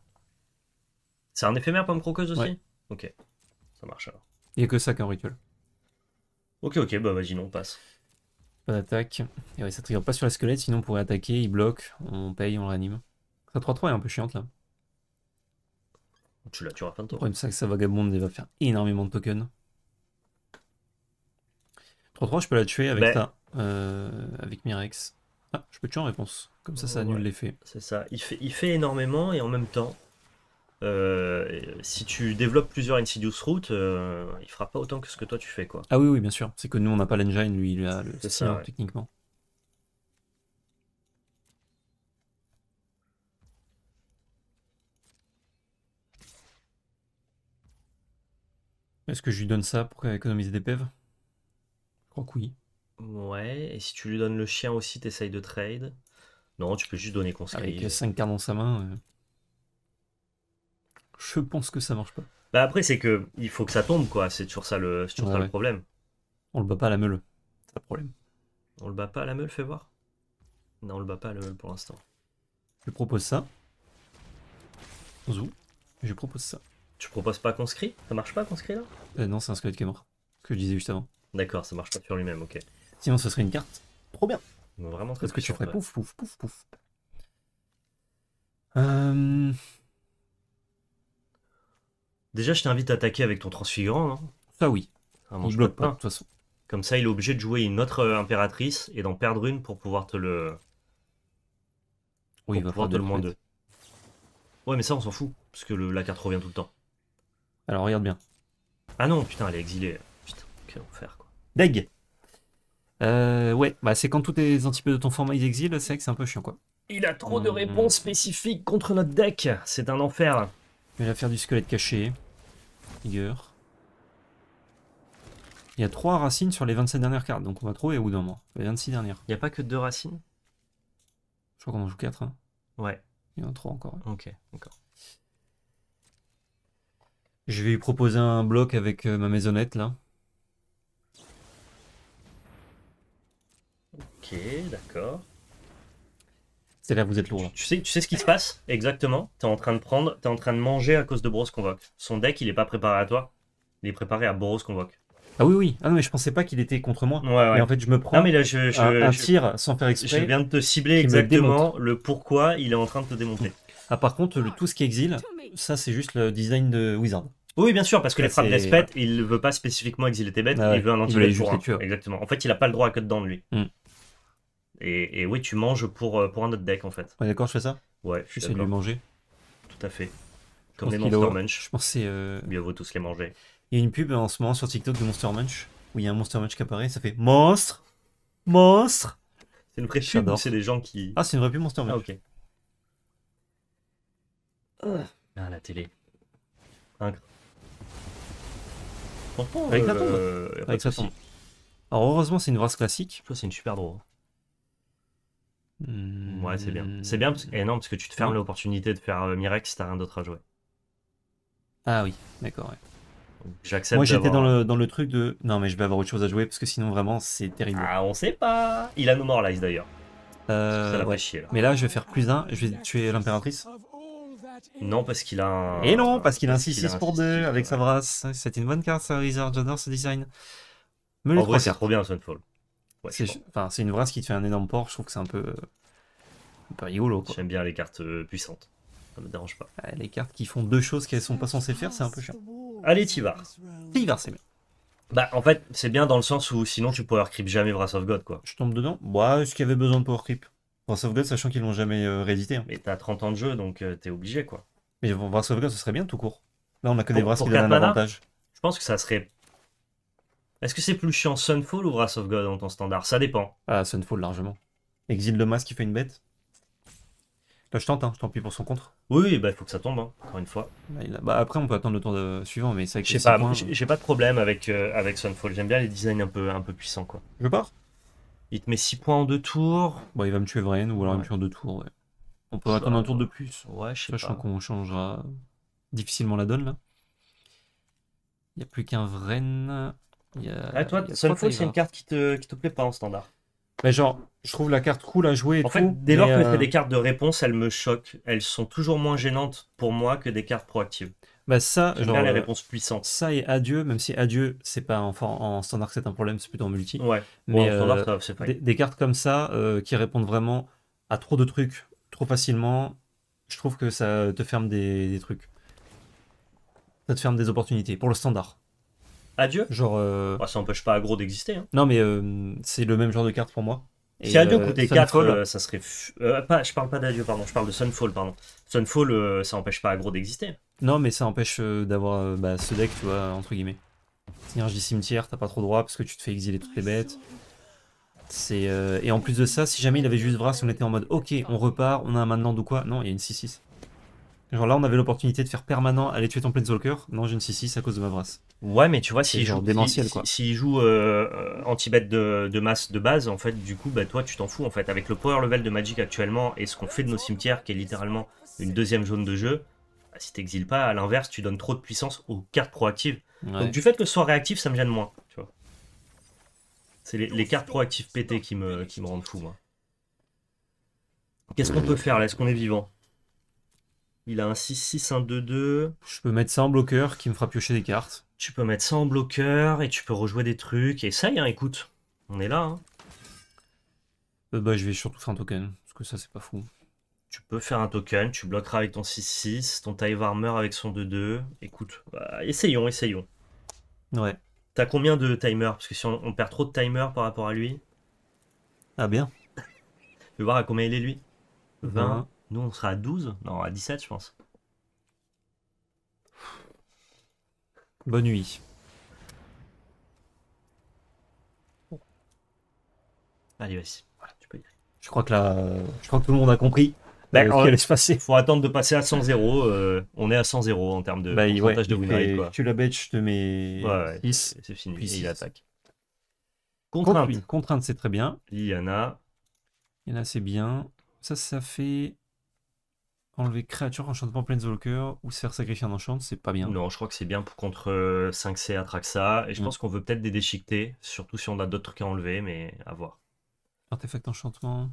Speaker 1: C'est un éphémère, pomme croqueuse aussi Ok, ça marche alors. Il n'y a que ça qu'un rituel. Ok, ok, bah vas-y, non, on passe. Pas d'attaque. Et ouais, ça trigger pas sur la squelette, sinon on pourrait attaquer, il bloque, on paye, on réanime. ça 3-3 est un peu chiante là. Tu la tueras fin de tour. ça que sa vagabonde, va faire énormément de tokens. 3-3, je peux la tuer avec ben, ta. Euh, avec Mirex. Ah, je peux tuer en réponse. Comme ça, ça annule l'effet. C'est ça. Il fait, énormément et en même temps, euh, si tu développes plusieurs Insidious Route, euh, il fera pas autant que ce que toi tu fais. quoi. Ah oui, oui, bien sûr. C'est que nous, on n'a pas l'engine, lui, il a le ça, techniquement. Est-ce que je lui donne ça pour économiser des pèves Je crois que oui. Ouais, et si tu lui donnes le chien aussi, t'essayes de trade. Non, tu peux juste donner conseil. Avec 5 cartes dans sa main, euh, je pense que ça marche pas. Bah après, c'est que il faut que ça tombe, quoi. C'est toujours ça le, le problème. On le bat pas à la meule. C'est le problème. On le bat pas à la meule, fais voir. Non, on le bat pas à la meule pour l'instant. Je propose ça. Zou. Je propose ça. Tu proposes pas conscrit Ça marche pas conscrit là euh, Non, c'est un squelette qui est mort. que je disais juste avant. D'accord, ça marche pas sur lui-même, ok. Sinon, ce serait une carte trop bien. Vraiment ce que tu ferais pouf, pouf, pouf, pouf. Euh, Déjà, je t'invite à attaquer avec ton transfigurant, non Ça, oui. je bloque pas, de toute façon. Comme ça, il est obligé de jouer une autre euh, impératrice et d'en perdre une pour pouvoir te le. Oui, il va le moins deux. Ouais, mais ça, on s'en fout, parce que le, la carte revient tout le temps. Alors, regarde bien. Ah non, putain, elle est exilée. Putain, quel enfer, quoi. Deg euh, ouais, bah c'est quand tout est un petit peu de ton format ils exilent, c'est que c'est un peu chiant quoi. Il a trop de mmh. réponses spécifiques contre notre deck, c'est un enfer. Il va faire du squelette caché. Figure. Il y a trois racines sur les 27 dernières cartes, donc on va trouver où dans moi. Les 26 dernières. Il n'y a pas que deux racines Je crois qu'on en joue 4. Hein. Ouais. Il y en a 3 encore. Ok, d'accord. Je vais lui proposer un bloc avec euh, ma maisonnette là. d'accord. C'est là, vous êtes lourd. Tu sais, tu sais ce qui se passe exactement tu es en train de prendre, tu es en train de manger à cause de Boros Convoque. Son deck, il est pas préparé à toi. Il est préparé à Boros Convoque. Ah oui, oui. Ah non, mais je pensais pas qu'il était contre moi. Ouais, Mais en fait, je me prends non, mais là, je, tire sans faire exprès. Je viens de te cibler exactement le pourquoi il est en train de te démonter. Ah, par contre, le, tout ce qui exile, ça, c'est juste le design de Wizard. Oui, bien sûr, parce que là, les frappes il veut pas spécifiquement exiler tes bêtes, ah il veut un anti-bête Exactement. En fait, il a pas le droit à que dedans de lui. Hmm. Et, oui, tu manges pour, euh, pour un autre deck en fait. Ouais, d'accord, je fais ça Ouais, je suis de le manger. Tout à fait. Comme les Monster Munch. Je pense c'est. Euh... vaut tous les manger. Il y a une pub en ce moment sur TikTok de Monster Munch où il y a un Monster Munch qui apparaît, ça fait Monstre Monstre C'est une vraie c'est des gens qui. Ah, c'est une vraie pub Monster Munch. Ah, ok. Ah, la télé. Incroyable. Avec la tombe. Euh, Avec sa tombe. Alors heureusement c'est une race classique. Je c'est une super drôle. Ouais, c'est bien. C'est bien parce... non, parce que tu te fermes l'opportunité de faire euh, Mirex si t'as rien d'autre à jouer. Ah oui, d'accord, ouais. J'accepte. Moi j'étais dans le, dans le truc de non, mais je vais avoir autre chose à jouer parce que sinon vraiment c'est terrible. Ah, on sait pas. Il a No More d'ailleurs. Euh, ouais. chier, là. Mais là, je vais faire plus un, je vais tuer l'impératrice. Non, parce qu'il a un. Et non, parce qu'il a un 6-6 pour deux avec sa brasse. C'est une bonne carte, ça, Wizard. J'adore ce design. Me en vrai, c'est trop bien, Sunfall c'est une brasse qui te fait un énorme port, je trouve que c'est un peu. un peu J'aime bien les cartes euh, puissantes. Ça me dérange pas. les cartes qui font deux choses qu'elles sont pas censées faire, c'est un peu chiant. Allez, Tivar. Tivar, c'est bien. Bah, en fait, c'est bien dans le sens où sinon tu power creep jamais Brass of God, quoi. Je tombe dedans Bah, est-ce qu'il y avait besoin de power creep of God, sachant qu'ils l'ont jamais euh, réédité. Hein. Mais t'as 30 ans de jeu, donc tu euh, t'es obligé, quoi. Mais Brass of God, ce serait bien tout court. Là, on a que des bras qui donnent un avantage. Je pense que ça serait est-ce que c'est plus chiant Sunfall ou Wrath of God en temps standard Ça dépend. Ah, Sunfall, largement. Exil de masse qui fait une bête Là, bah, je tente, hein, je pour son contre. Oui, bah, il faut que ça tombe, hein, encore une fois. Bah, après, on peut attendre le tour suivant, mais c'est J'ai pas, j'ai pas de problème avec, euh, avec Sunfall. J'aime bien les designs un peu, un peu puissants. Quoi. Je pars Il te met 6 points en deux tours. Bon, il va me tuer Vrain ou alors il me tue en deux tours. On peut attendre un tour de plus. Ouais, je sais qu'on changera difficilement la donne là. Il n'y a plus qu'un Vren. Ah, toi, c'est une carte qui te, te plaît pas en standard. Mais genre, je trouve la carte cool à jouer. Et en fait, dès lors que tu fais euh, des cartes de réponse, elles me choquent. Elles sont toujours moins gênantes pour moi que des cartes proactives. Bah ça, genre, les euh, réponses puissantes. Ça et adieu, même si adieu, c'est pas en, en standard c'est un problème, c'est plutôt en multi. Ouais. Mais euh, des, cartes comme ça qui répondent vraiment à trop de trucs trop facilement, je trouve que ça te ferme des, des trucs. Ça te ferme des opportunités pour le standard. Adieu Genre. Euh, ça empêche pas Agro d'exister. Hein. Non, mais euh, c'est le même genre de carte pour moi. si Adieu euh, coûtait 4, ça serait. pas, je parle pas d'Adieu, pardon, je parle de Sunfall, pardon. Sunfall, ça empêche pas Agro d'exister. Non, mais ça empêche d'avoir bah, ce deck, tu vois, entre guillemets. Synergie cimetière, t'as pas trop droit parce que tu te fais exiler toutes les bêtes. Et en plus de ça, si jamais il avait juste Vras, on était en mode ok, on repart, on a un maintenant ou quoi. Non, il y a une 6-6. Genre là, on avait l'opportunité de faire permanent aller tuer ton Planeswalker. Non, j'ai une 6-6 à cause de ma brasse. Ouais, mais tu vois, si genre démentiel, quoi. S'il joue euh, anti-bête de, de, masse de base, en fait, du coup, bah, toi, tu t'en fous. En fait, avec le power level de Magic actuellement et ce qu'on fait de nos cimetières, qui est littéralement une deuxième zone de jeu, si bah, si t'exiles pas, à l'inverse, tu donnes trop de puissance aux cartes proactives. Donc, du fait que ce soit réactif, ça me gêne moins. Tu vois. C'est les, cartes proactives pétées qui me, qui me rendent fou, moi. Qu'est-ce qu'on peut faire là Est-ce qu'on est vivant il a un 6-6, un 2-2. Je peux mettre ça en bloqueur qui me fera piocher des cartes. Tu peux mettre ça en bloqueur et tu peux rejouer des trucs. Et ça y est, hein, écoute, on est là. Hein. Euh, bah, je vais surtout faire un token, parce que ça, c'est pas fou. Tu peux faire un token, tu bloqueras avec ton 6-6, ton Tive Armor avec son 2-2. Écoute, bah, essayons, essayons. Ouais. T'as combien de timer Parce que si on, perd trop de timer par rapport à lui. Ah bien. Je vais voir à combien il est lui 20. Nous, on sera à 12 Non, à 17, je pense. Bonne nuit. Allez, vas-y. tu peux y Je crois que là, je crois que tout le monde a compris. D'accord. Euh, ben, allait se passer. Faut attendre de passer à 100-0. Euh, on est à 100-0 en termes de bah, pourcentage de win rate. Quoi. Tu la je te mets... ouais, C'est fini. Puis il attaque. Contrainte. Contrainte, c'est très bien. Il y en a. en a, c'est bien. Ça, ça fait enlever créature, enchantement, planeswalker ou se faire sacrifier un enchant, c'est pas bien. Non, je crois que c'est bien pour contre 5C euh, Atraxa. Et je mm. pense qu'on veut peut-être des déchiquetés, surtout si on a d'autres trucs à enlever, mais à voir. Artefact enchantement.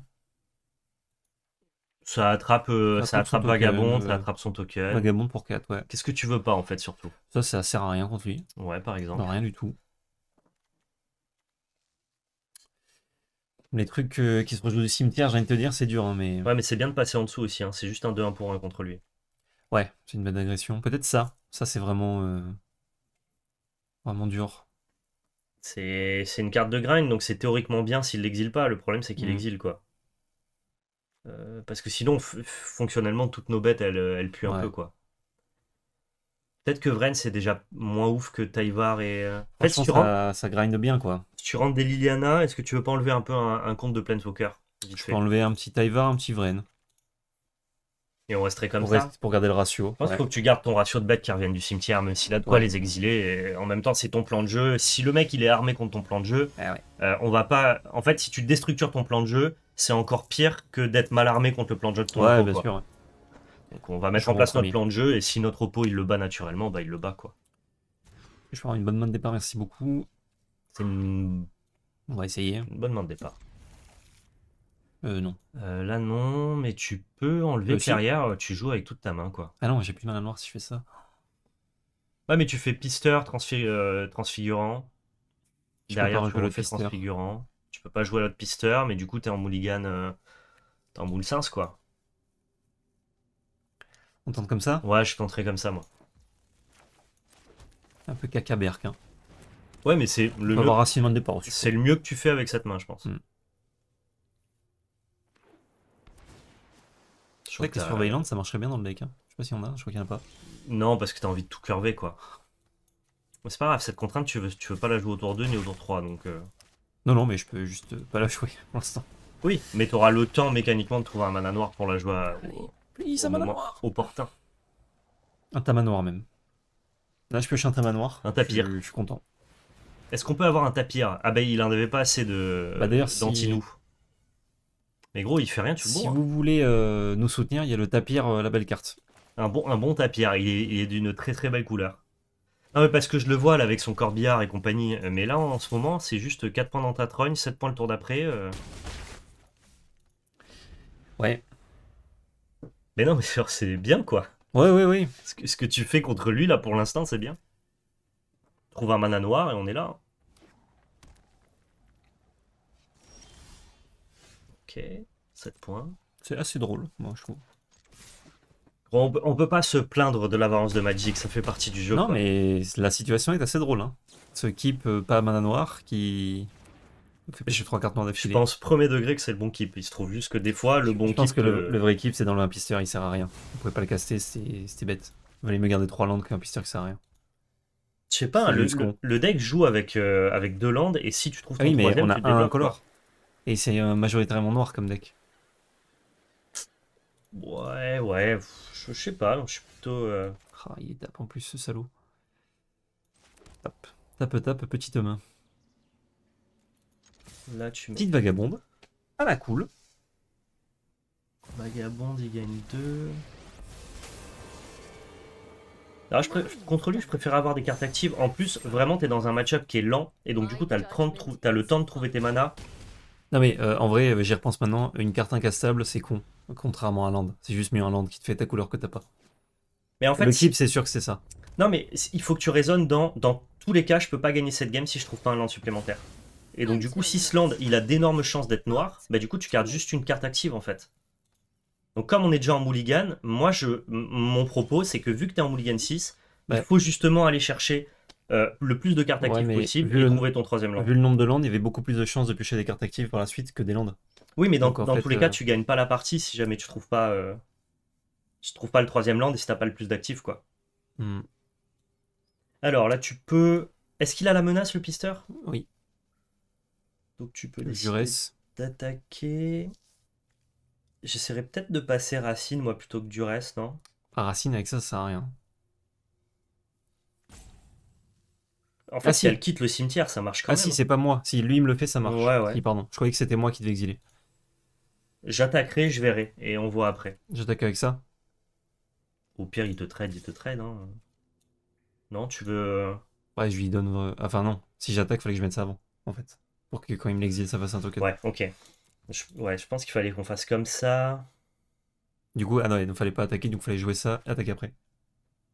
Speaker 1: Ça attrape, euh, ça attrape, Vagabond, ça attrape son token. Vagabond pour 4, ouais. Qu'est-ce que tu veux pas en fait, surtout Ça, ça sert à rien contre lui. Ouais, par exemple. Non, rien du tout. Les trucs euh, qui se rejouent du cimetière, j'ai envie de te dire, c'est dur. Hein, mais Ouais, mais c'est bien de passer en dessous aussi. Hein. C'est juste un 2-1 pour 1 contre lui. ouais, c'est une bonne agression. Peut-être ça. Ça, c'est vraiment, euh, vraiment dur. C'est c'est une carte de grind, donc c'est théoriquement bien s'il l'exile pas. Le problème, c'est qu'il mhm. exile, quoi. Euh, parce que sinon, fonctionnellement, toutes nos bêtes, elles, puent un peu, quoi. Peut-être que Vren c'est déjà moins ouf que Taïvar et. Euh, en fait, si tu ça, rentres... bien quoi. tu rentres des Liliana, est-ce que tu veux pas enlever un peu un, compte de Planeswalker Je peux enlever un petit Taïvar, un petit Vren. Et on resterait comme ça. pour garder le ratio. Je pense faut que tu gardes ton ratio de bêtes qui reviennent du cimetière, même si là de quoi les exiler. en même temps, c'est ton plan de jeu. Si le mec il est armé contre ton plan de jeu, eh euh, on va pas. En fait, si tu déstructures ton plan de jeu, c'est encore pire que d'être mal armé contre le plan de jeu de ton Ouais, bien sûr. Donc on va mettre en place notre plan de jeu et si notre oppo il le bat naturellement, bah il le bat quoi. Je prends une bonne main de départ, merci beaucoup. C'est une... On va essayer. Une bonne main de départ. Euh non. Euh, là non, mais tu peux enlever derrière, euh, euh, tu joues avec toute ta main quoi. Ah non, j'ai plus de main noir si je fais ça. Ouais mais tu fais pisteur, transfigurant. Derrière tu le fais transfigurant. Tu peux pas jouer à l'autre pisteur, mais du coup t'es en mulligan, t'es en moule quoi. On tente comme ça Ouais, je tenterai comme ça, moi. Un peu caca berk, hein. Ouais, mais c'est le mieux. avoir de départ aussi. C'est le mieux que tu fais avec cette main, je pense. Hmm. Je crois que, ça marcherait bien dans le deck. Hein. Je sais pas si on a, je crois qu'il y en a pas. Non, parce que t'as envie de tout curver, quoi. C'est pas grave, cette contrainte, tu veux, tu veux pas la jouer autour 2 ni autour 3, donc... Euh. Non, non, mais je peux juste pas la jouer pour l'instant. Oui, mais t'auras le temps mécaniquement de trouver un mana noir pour la jouer à un manoir. Opportun. Un tamanoir même. Là, je pioche un tamanoir. Un tapir. Je, suis content. Est-ce qu'on peut avoir un tapir Ah bah il en avait pas assez de bah, d'antinou. Mais gros, il fait rien, Si vous hein. voulez euh, nous soutenir, il y a le tapir, euh, la belle carte. Un bon, un bon tapir, il est, d'une très très belle couleur. Non ah mais parce que je le vois là avec son corbillard et compagnie, mais là en ce moment c'est juste 4 points trogne 7 points le tour d'après. Euh. Ouais. Mais non, mais c'est bien quoi. Ouais, ouais, oui. Ce que, tu fais contre lui là pour l'instant, c'est bien. Trouve un mana noir et on est là. Ok, 7 points. C'est assez drôle, moi je trouve. On, on peut pas se plaindre de l'avance de Magic, ça fait partie du jeu. Non, mais la situation est assez drôle. Hein. Ce qui euh, pas mana noir, qui cartes Je pense premier degré que c'est le bon keep. Il se trouve juste que des fois, le bon keep. Je pense que euh, le, vrai keep, c'est dans le impisteur, il sert à rien. Vous pouvez pas le caster, c'était bête. Vous allez me garder trois landes qu'un impisteur qui sert à rien. Je sais pas, le, deck joue avec, euh, avec deux landes et si tu trouves ah ton oui, mais on a tu un color. Et c'est euh, majoritairement noir comme deck. Ouais, ouais, je, sais pas, je suis plutôt. Ah, il tape en plus ce salaud. tape, tape, petite main. Là, tu mets... Petite vagabonde. À ah la bah, cool. Vagabonde, il gagne 2. Contre lui, je préfère avoir des cartes actives. En plus, vraiment, t'es dans un match-up qui est lent. Et donc, du coup, t'as le, temps de le temps de trouver tes manas. Non, mais euh, en vrai, euh, j'y repense maintenant. Une carte incastable, c'est con. Contrairement à Land. C'est juste mieux un Land qui te fait ta couleur que t'as pas. Mais en fait, le type, c'est sûr que c'est ça. Non, mais il faut que tu raisonnes dans, dans tous les cas, je peux pas gagner cette game si je trouve pas un land supplémentaire. Et donc du coup, si land il a d'énormes chances d'être noir, bah du coup, tu gardes juste une carte active en fait. Donc comme on est déjà en mulligan, moi, je, mon propos, c'est que vu que tu es en mulligan 6, il faut justement aller chercher euh, le plus de cartes actives possible et ton troisième land. Vu le nombre de landes, il y avait beaucoup plus de chances de piocher des cartes actives par la suite que des landes. Oui, mais dans, tous les cas, euh, tu gagnes pas la partie si jamais tu trouves pas, euh, tu trouves pas le troisième land et si t'as pas le plus d'actifs, quoi. Hmm. Alors là, tu peux. Est-ce qu'il a la menace, le pisteur Oui. Donc tu peux Durès. d'attaquer. J'essaierai peut-être de passer Racine, moi, plutôt que reste, non ah, Racine, avec ça, ça sert à rien. En fait, ah, si, elle quitte le cimetière, ça marche quand même. Ah si, c'est pas moi. Si lui me le fait, ça marche. Ouais, ouais. pardon. Je croyais que c'était moi qui devais exiler. J'attaquerai, je verrai. Et on voit après. J'attaque avec ça Au pire, il te trade, il te trade. non hein. Non, tu veux... Euh, ouais, je lui donne... Euh, enfin non. Si j'attaque, fallait que je mette ça avant, en fait. Pour que quand il me l'exile, ça fasse un token. Ouais, ok. ouais, je pense qu'il fallait qu'on fasse comme ça. Du coup, ah non, il ne fallait pas attaquer, donc il fallait jouer ça, et attaquer après.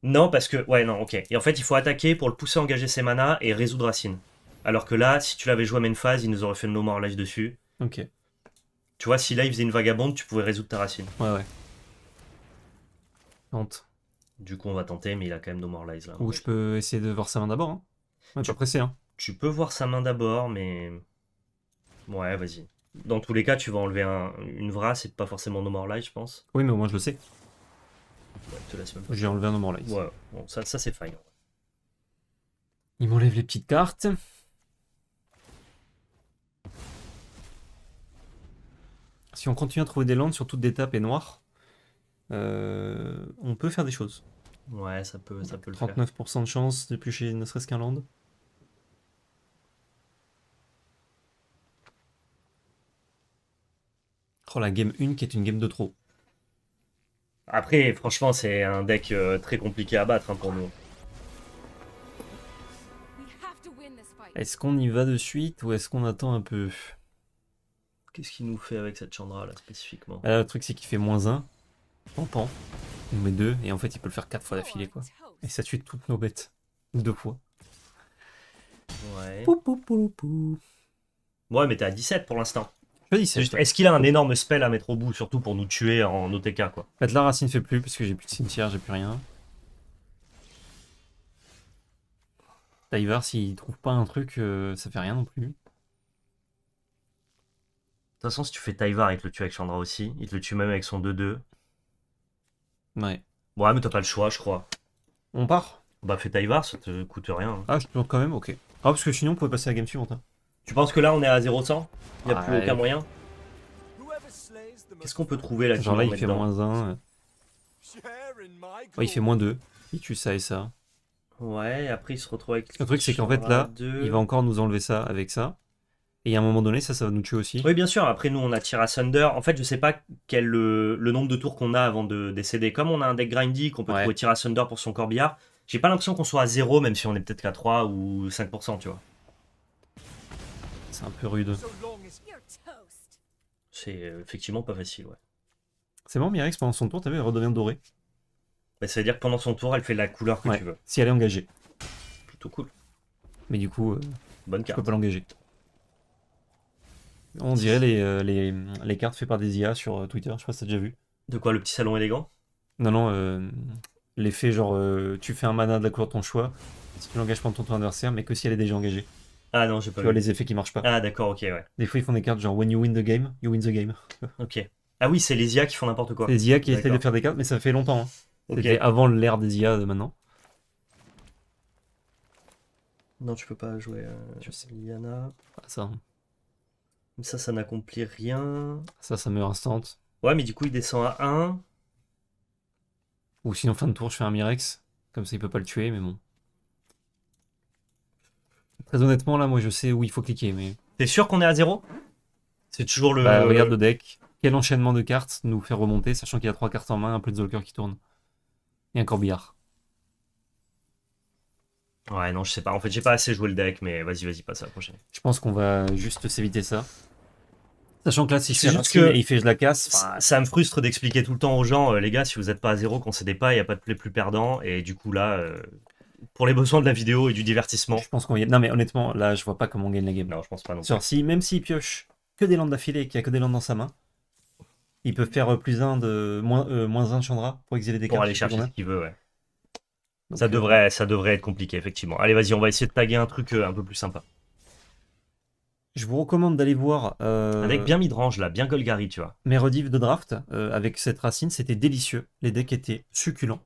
Speaker 1: Non, parce que. Ouais, non, ok. Et en fait, il faut attaquer pour le pousser à engager ses manas et résoudre Racine. Alors que là, si tu l'avais joué à main phase, il nous aurait fait une no more Life dessus. Ok. Tu vois, si là il faisait une vagabonde, tu pouvais résoudre ta racine. Ouais, ouais. Tente. Du coup, on va tenter, mais il a quand même no more Life. là. Ou je peux essayer de voir sa main d'abord. Hein. tu... pas pressé, hein. Tu peux voir sa main d'abord, mais... Ouais, vas-y. Dans tous les cas, tu vas enlever une vraie, c'est pas forcément No More Light, je pense. Oui, mais au moins je le sais. je te J'ai enlevé un No More Light. Ouais, bon, ça, c'est fine. Il m'enlève les petites cartes. Si on continue à trouver des landes sur toutes des tapes et noires, euh, on peut faire des choses. Ouais, ça peut, ça peut le 39% de chance d'éplucher ne serait-ce qu'un land. la game 1 qui est une game de trop. Après, franchement, c'est un deck euh, très compliqué à battre hein, pour nous. Est-ce qu'on y va de suite ou est-ce qu'on attend un peu Qu'est-ce qu'il nous fait avec cette Chandra là spécifiquement Alors, ah, Le truc c'est qu'il fait moins 1, pan on met 2 et en fait il peut le faire 4 fois d'affilée quoi. Et ça tue toutes nos bêtes, deux fois. Ouais. ouais mais t'es à 17 pour l'instant. Est-ce qu'il a un énorme spell à mettre au bout, surtout pour nous tuer en OTK quoi En la racine fait plus parce que j'ai plus de cimetière, j'ai plus rien. Diver, s'il trouve pas un truc, euh, ça fait rien non plus. De toute façon, si tu fais Taivar, il te le tue avec Chandra aussi. Il te le tue même avec son 2-2. Ouais. Ouais, mais t'as pas le choix, je crois. On part Bah, fais Taivar, ça te coûte rien. Ah, je peux quand même, ok. Ah, parce que sinon, on pouvait passer à la game suivante. Hein. Tu penses que là on est à 0-100 Il n'y a plus aucun moyen Qu'est-ce qu'on peut trouver là Genre là il fait moins 1. Ouais, il fait moins 2. Il tue ça et ça. Ouais, après il se retrouve avec. Le truc c'est qu'en fait là, il va encore nous enlever ça avec ça. Et à un moment donné, ça, ça va nous tuer aussi. Oui, bien sûr. Après, nous, on a Tira Thunder. En fait, je sais pas quel le, nombre de tours qu'on a avant de décéder. Comme on a un deck grindy, qu'on peut trouver Tira Thunder pour son corbillard, j'ai pas l'impression qu'on soit à 0, même si on est peut-être qu'à 3 ou 5%, tu vois c'est un peu rude. C'est euh, effectivement pas facile, ouais. C'est bon, Mirex, pendant son tour, t'as vu, elle redevient dorée. Bah, ça veut dire que pendant son tour, elle fait la couleur que tu veux. Si elle est engagée. Plutôt cool. Mais du coup, euh, Bonne carte. On dirait euh, les, les, cartes faites par des IA sur Twitter, je sais pas si t'as déjà vu. De quoi, le petit salon élégant Non, non, l'effet genre tu fais un mana de la couleur de ton choix, si tu l'engages pendant ton tour adversaire, mais que si elle est déjà engagée. Ah non, j'ai pas Tu vois les effets qui marchent pas. Ah d'accord, ok, ouais. Des fois, ils font des cartes genre When you win the game, you win the game. Ok. Ah oui, c'est les IA qui font n'importe quoi. Les IA qui essayent de faire des cartes, mais ça fait longtemps. Hein. C'était avant l'ère des IA de maintenant. Non, tu peux pas jouer euh, tu Je sais. l'IANA. Ah, ça, hein. Mais Ça, ça n'accomplit rien. ça, ça meurt instant. Ouais, mais du coup, il descend à 1. Ou sinon, fin de tour, je fais un Mirex. Comme ça, il peut pas le tuer, mais bon. Très honnêtement, là, moi, je sais où il faut cliquer, mais... T'es sûr qu'on est à zéro C'est toujours le... Bah, regarde le deck. Quel enchaînement de cartes nous fait remonter, sachant qu'il y a trois cartes en main, un Platzolker qui tourne. Et un corbillard. Ouais, non, je sais pas. En fait, j'ai pas assez joué le deck, mais vas-y, vas-y, passe à la prochaine. Je pense qu'on va juste s'éviter ça. Sachant que là, si je juste que... il fait je la casse. ça me frustre d'expliquer tout le temps aux gens, euh, les gars, si vous n'êtes pas à zéro, des pas, il n'y a pas de play plus perdant. Et du coup, là, euh, pour les besoins de la vidéo et du divertissement. Je pense qu'on y... Non, mais honnêtement, là, je vois pas comment on gagne la game. Non, je pense pas non plus, si, même s'il pioche que des landes d'affilée et qu'il y a que des landes dans sa main, il peut faire plus un de moins, euh, un Chandra pour exiler des cartes. Pour aller chercher ce qu'il veut, ouais. ça, euh, devrait, ça devrait être compliqué, effectivement. Allez, vas-y, on va essayer de taguer un truc euh, un peu plus sympa. Je vous recommande d'aller voir. un deck bien midrange, là, bien Golgari, tu vois. Mes redives de draft avec cette racine, c'était délicieux. Les decks étaient succulents.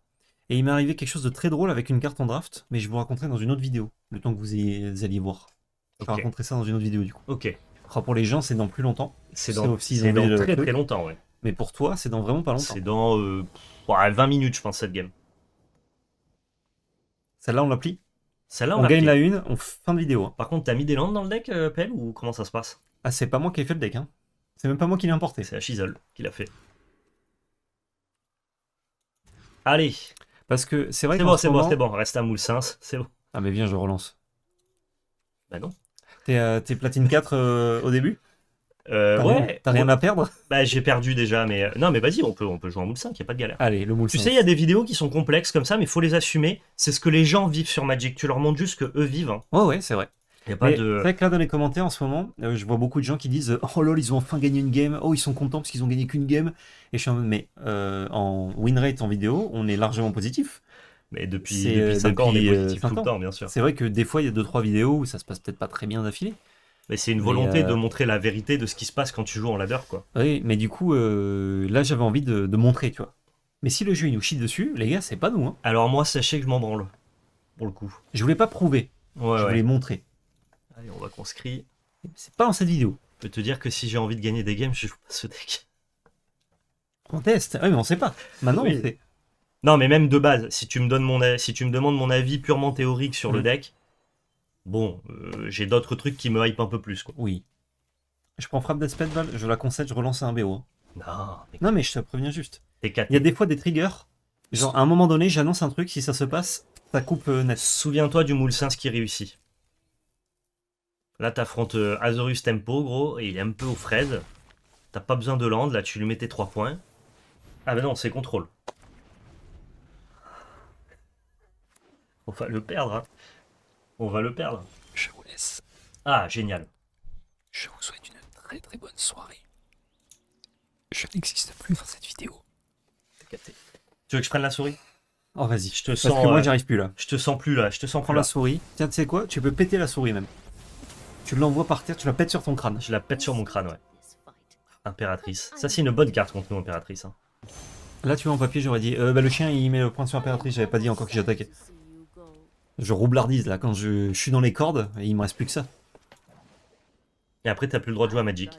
Speaker 1: Et il m'est arrivé quelque chose de très drôle avec une carte en draft, mais je vous raconterai dans une autre vidéo, le temps que vous, alliez voir. Je vous raconter ça dans une autre vidéo du coup. Ok. que pour les gens, c'est dans plus longtemps. C'est dans, c'est dans très très longtemps, ouais. Mais pour toi, c'est dans vraiment pas longtemps. C'est dans 20 euh, minutes, je pense, cette game. Celle-là, on l'applie Celle-là, on, gagne la une, on fin de vidéo. Hein. Par contre, t'as mis des landes dans le deck, euh, Pelle, ou comment ça se passe Ah, c'est pas moi qui ai fait le deck, hein. C'est même pas moi qui l'ai importé. C'est la Chisel qui l'a fait. Allez parce que c'est vrai C'est bon, c'est bon, c'est bon, reste à Moulsins, c'est bon. Ah, mais viens, je relance. Bah non. T'es euh, platine 4 euh, au début euh, Ouais. T'as Rien, à perdre Bah j'ai perdu déjà, mais non, mais vas-y, on peut, on peut jouer en moule 5, y a pas de galère. Allez, le moule Tu sais, il y a des vidéos qui sont complexes comme ça, mais faut les assumer. C'est ce que les gens vivent sur Magic. Tu leur montres juste que eux vivent. Hein. Ouais, ouais, c'est vrai. Y a pas de... vrai que là, dans les commentaires en ce moment, euh, je vois beaucoup de gens qui disent Oh lol, ils ont enfin gagné une game. Oh, ils sont contents parce qu'ils ont gagné qu'une game. Et je suis Mais euh, en win rate en vidéo, on est largement positif. Mais depuis, depuis 5 euh, ans, on est positif tout le temps, bien sûr. C'est vrai que des fois, il y a 2-3 vidéos où ça se passe peut-être pas très bien d'affilée. Mais c'est une volonté de montrer la vérité de ce qui se passe quand tu joues en ladder, quoi. Oui, mais du coup, là, j'avais envie de, montrer, tu vois. Mais si le jeu, il nous chie dessus, les gars, c'est pas nous. Hein. Alors moi, sachez que je m'en branle, pour le coup. Je voulais pas prouver. je voulais montrer on va conscrit. C'est pas dans cette vidéo. Je peux te dire que si j'ai envie de gagner des games, je joue pas ce deck. On teste. Ah oui, mais on sait pas. Maintenant, Non, mais même de base, si tu me, donnes mon, si tu me demandes mon avis purement théorique sur le mm. deck, bon, euh, j'ai d'autres trucs qui me hype un peu plus. Quoi. Oui. Je prends frappe d'Aspetval, je la concède, je relance un BO. Hein. Non, mais... non, mais je te préviens juste. Il y a des fois des triggers. Genre, à un moment donné, j'annonce un truc, si ça se passe, ça coupe euh, Souviens-toi du Moulsins qui réussit. Là, t'affrontes euh, Azorus Tempo, gros, et il est un peu aux fraises. T'as pas besoin de land, là, tu lui mettais 3 points. Ah mais non, c'est contrôle. On va le perdre, hein. On va le perdre. Je vous laisse. Ah, génial. Je vous souhaite une très très bonne soirée. Je n'existe plus dans cette vidéo. Tu veux que je prenne la souris Oh vas-y. Je te sens. que moi euh, j'arrive plus là. Je te sens plus là. Je te sens prendre la souris. Tiens, tu sais quoi Tu peux péter la souris même. Tu l'envoies par terre, tu la pètes sur ton crâne. Je la pète sur mon crâne, ouais. Impératrice. Ça, c'est une bonne carte contre nous, Impératrice. Hein. Là, tu vois, en papier, j'aurais dit... Euh, bah, le chien, il met le point sur Impératrice. J'avais pas dit encore que j'attaquais. Je roublardise, là. Quand je, suis dans les cordes, et il me reste plus que ça. Et après, t'as plus le droit de jouer à Magic.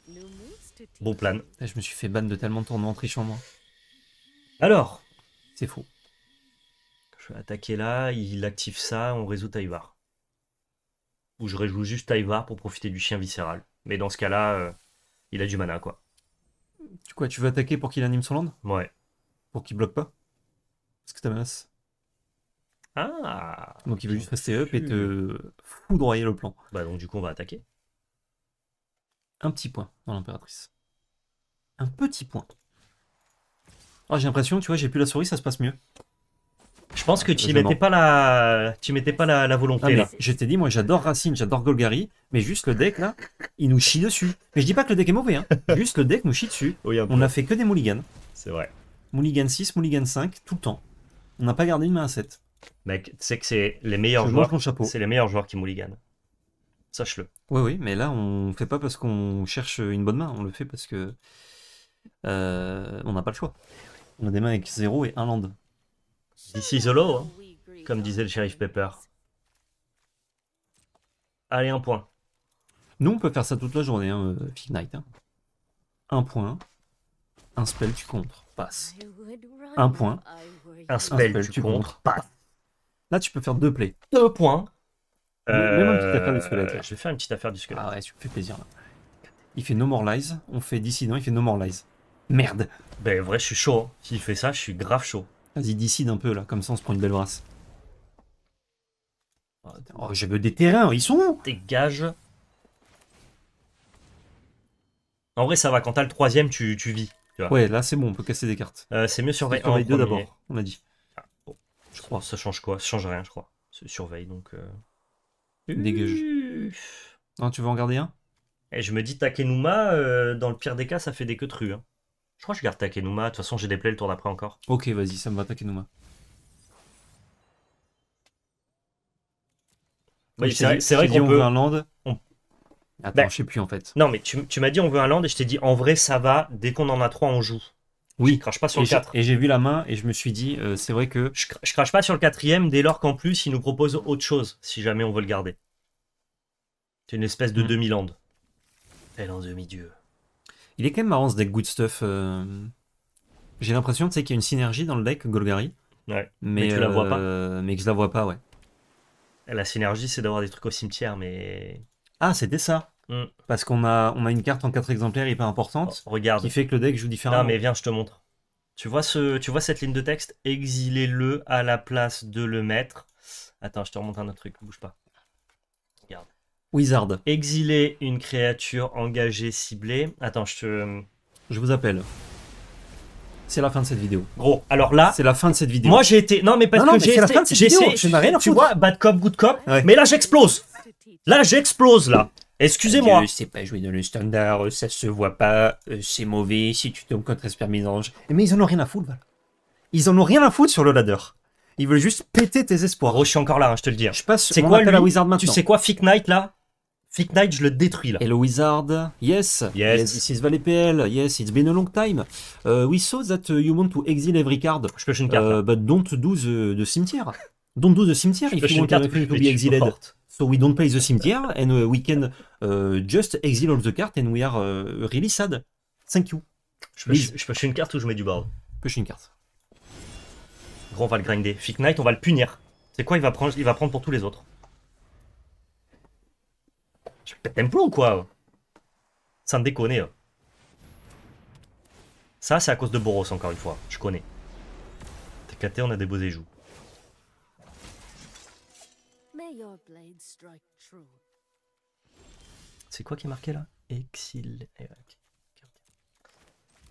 Speaker 1: Bon plan. Eh, je me suis fait ban de tellement de tournois en moi. Alors C'est faux. Je vais attaquer là, il active ça, on résout Taïvar où je réjouis juste Taïvar pour profiter du chien viscéral. Mais dans ce cas-là, euh, il a du mana, quoi. Tu quoi, tu veux attaquer pour qu'il anime son land Ouais. Pour qu'il bloque pas Parce que ta menace. Ah Donc il veut juste rester up et te foudroyer le plan. Bah donc du coup on va attaquer. Un petit point dans l'impératrice. Un petit point. Oh, j'ai l'impression, tu vois, j'ai plus la souris, ça se passe mieux. Je pense que tu mettais pas la, tu mettais pas la, volonté. Ah, là. Je t'ai dit, moi, j'adore Racine, j'adore Golgari, mais juste le deck là, il nous chie dessus. Mais je dis pas que le deck est mauvais, hein. juste le deck nous chie dessus. on a fait que des mulligans. C'est vrai. Mulligan 6, Mulligan 5, tout le temps. On n'a pas gardé une main à 7. Mec, tu sais que c'est les meilleurs joueurs. C'est les meilleurs joueurs qui Mulligan. Sache-le. Oui, oui, mais là, on fait pas parce qu'on cherche une bonne main, on le fait parce que euh, on n'a pas le choix. On a des mains avec 0 et 1 land. This hein, is comme disait le shérif Pepper. Allez, un point. Nous, on peut faire ça toute la journée, hein, euh, Fig hein. Un point. Un spell, tu contre. Passe. Un point. Un spell, tu, contre. Passe. Là, tu peux faire deux plays. Deux points. Euh, je vais faire une petite affaire du squelette. Ah ouais, tu me fais plaisir. Là. Il fait No More Lies. On fait Dissident, il fait No More Lies. Merde. Ben, vrai, je suis chaud. Hein. S'il fait ça, je suis grave chaud. Vas-y, décide un peu là, comme ça on se prend une belle brasse. Oh, je des terrains, ils sont où Dégage. En vrai, ça va, quand t'as le troisième, tu, vis. Ouais, là c'est bon, on peut casser des cartes. Euh, c'est mieux surveiller Les deux d'abord, on a dit. Ah, je crois. Ça change quoi Ça change rien, je crois. Surveille donc. Euh. Dégage. Non, tu veux en garder un Et eh, Je me dis, Takenuma, euh, dans le pire des cas, ça fait des queues hein. Je crois que je garde Takenuma. De toute façon, j'ai des le tour d'après encore. Ok, vas-y, ça me va Takenuma. c'est vrai, vrai qu'on veut un land. Attends, ben, je sais plus en fait. Non, mais tu, tu m'as dit on veut un land et je t'ai dit en vrai ça va, dès qu'on en a trois on joue. Oui. crache pas sur le 4. Et j'ai vu la main et je me suis dit euh, c'est vrai que. Je, crache pas sur le quatrième dès lors qu'en plus il nous propose autre chose si jamais on veut le garder. C'est une espèce de hmm. demi-land. Elle en demi-dieu. Il est quand même marrant ce deck Good Stuff. Euh. J'ai l'impression qu'il y a une synergie dans le deck Golgari. Mais, tu la vois pas. Euh, mais que je la vois pas, ouais. La synergie, c'est d'avoir des trucs au cimetière, mais. Ah, c'était ça. Hmm. Parce qu'on a, on a une carte en 4 exemplaires hyper importante. Oh, regarde. Qui fait que le deck joue différemment. Non, mais viens, je te montre. Tu vois, ce, tu vois cette ligne de texte Exilez-le à la place de le mettre. Attends, je te remonte un autre truc, bouge pas. Wizard. Exiler une créature engagée ciblée. Attends, je te. Je vous appelle. C'est la fin de cette vidéo. Gros, alors là. C'est la fin de cette vidéo. Moi j'ai été. Non, mais parce que j'ai été. J'ai essayé. rien à tu vois, bad cop, good cop. Mais là j'explose. Là j'explose là. Excusez-moi. Je sais pas jouer dans le standard, ça se voit pas, euh, c'est mauvais si tu tombes contre Esper Mais ils en ont rien à foutre, voilà. Ils en ont rien à foutre sur le ladder. Ils veulent juste péter tes espoirs. oh je suis encore là, hein, je te le dis. Hein. Je passe. C'est quoi la Wizard maintenant Tu sais quoi, Fick Knight là Thick Knight, je le détruis là. Hello Wizard, yes, yes, this is Valet PL, yes, it's been a long time. Euh, we saw that you want to exile every card. Je pioche une carte. Euh, but don't do the, cimetière. Don't do the cimetière if you want carte, to, be exiled. So we don't play the cimetière and uh, we can uh, just exile all the cards and we are uh, really sad. Thank you. Je pioche, je une carte ou je mets du bar. Je une carte. Gros, on va le grinder. Knight, on va le punir. C'est quoi il va prendre Il va prendre pour tous les autres. Je pète un plomb, quoi me déconner. Hein. Ça, c'est à cause de Boros, encore une fois. Je connais. T'inquiète, on a des beaux éjoues. C'est quoi qui est marqué là Exil. Eh,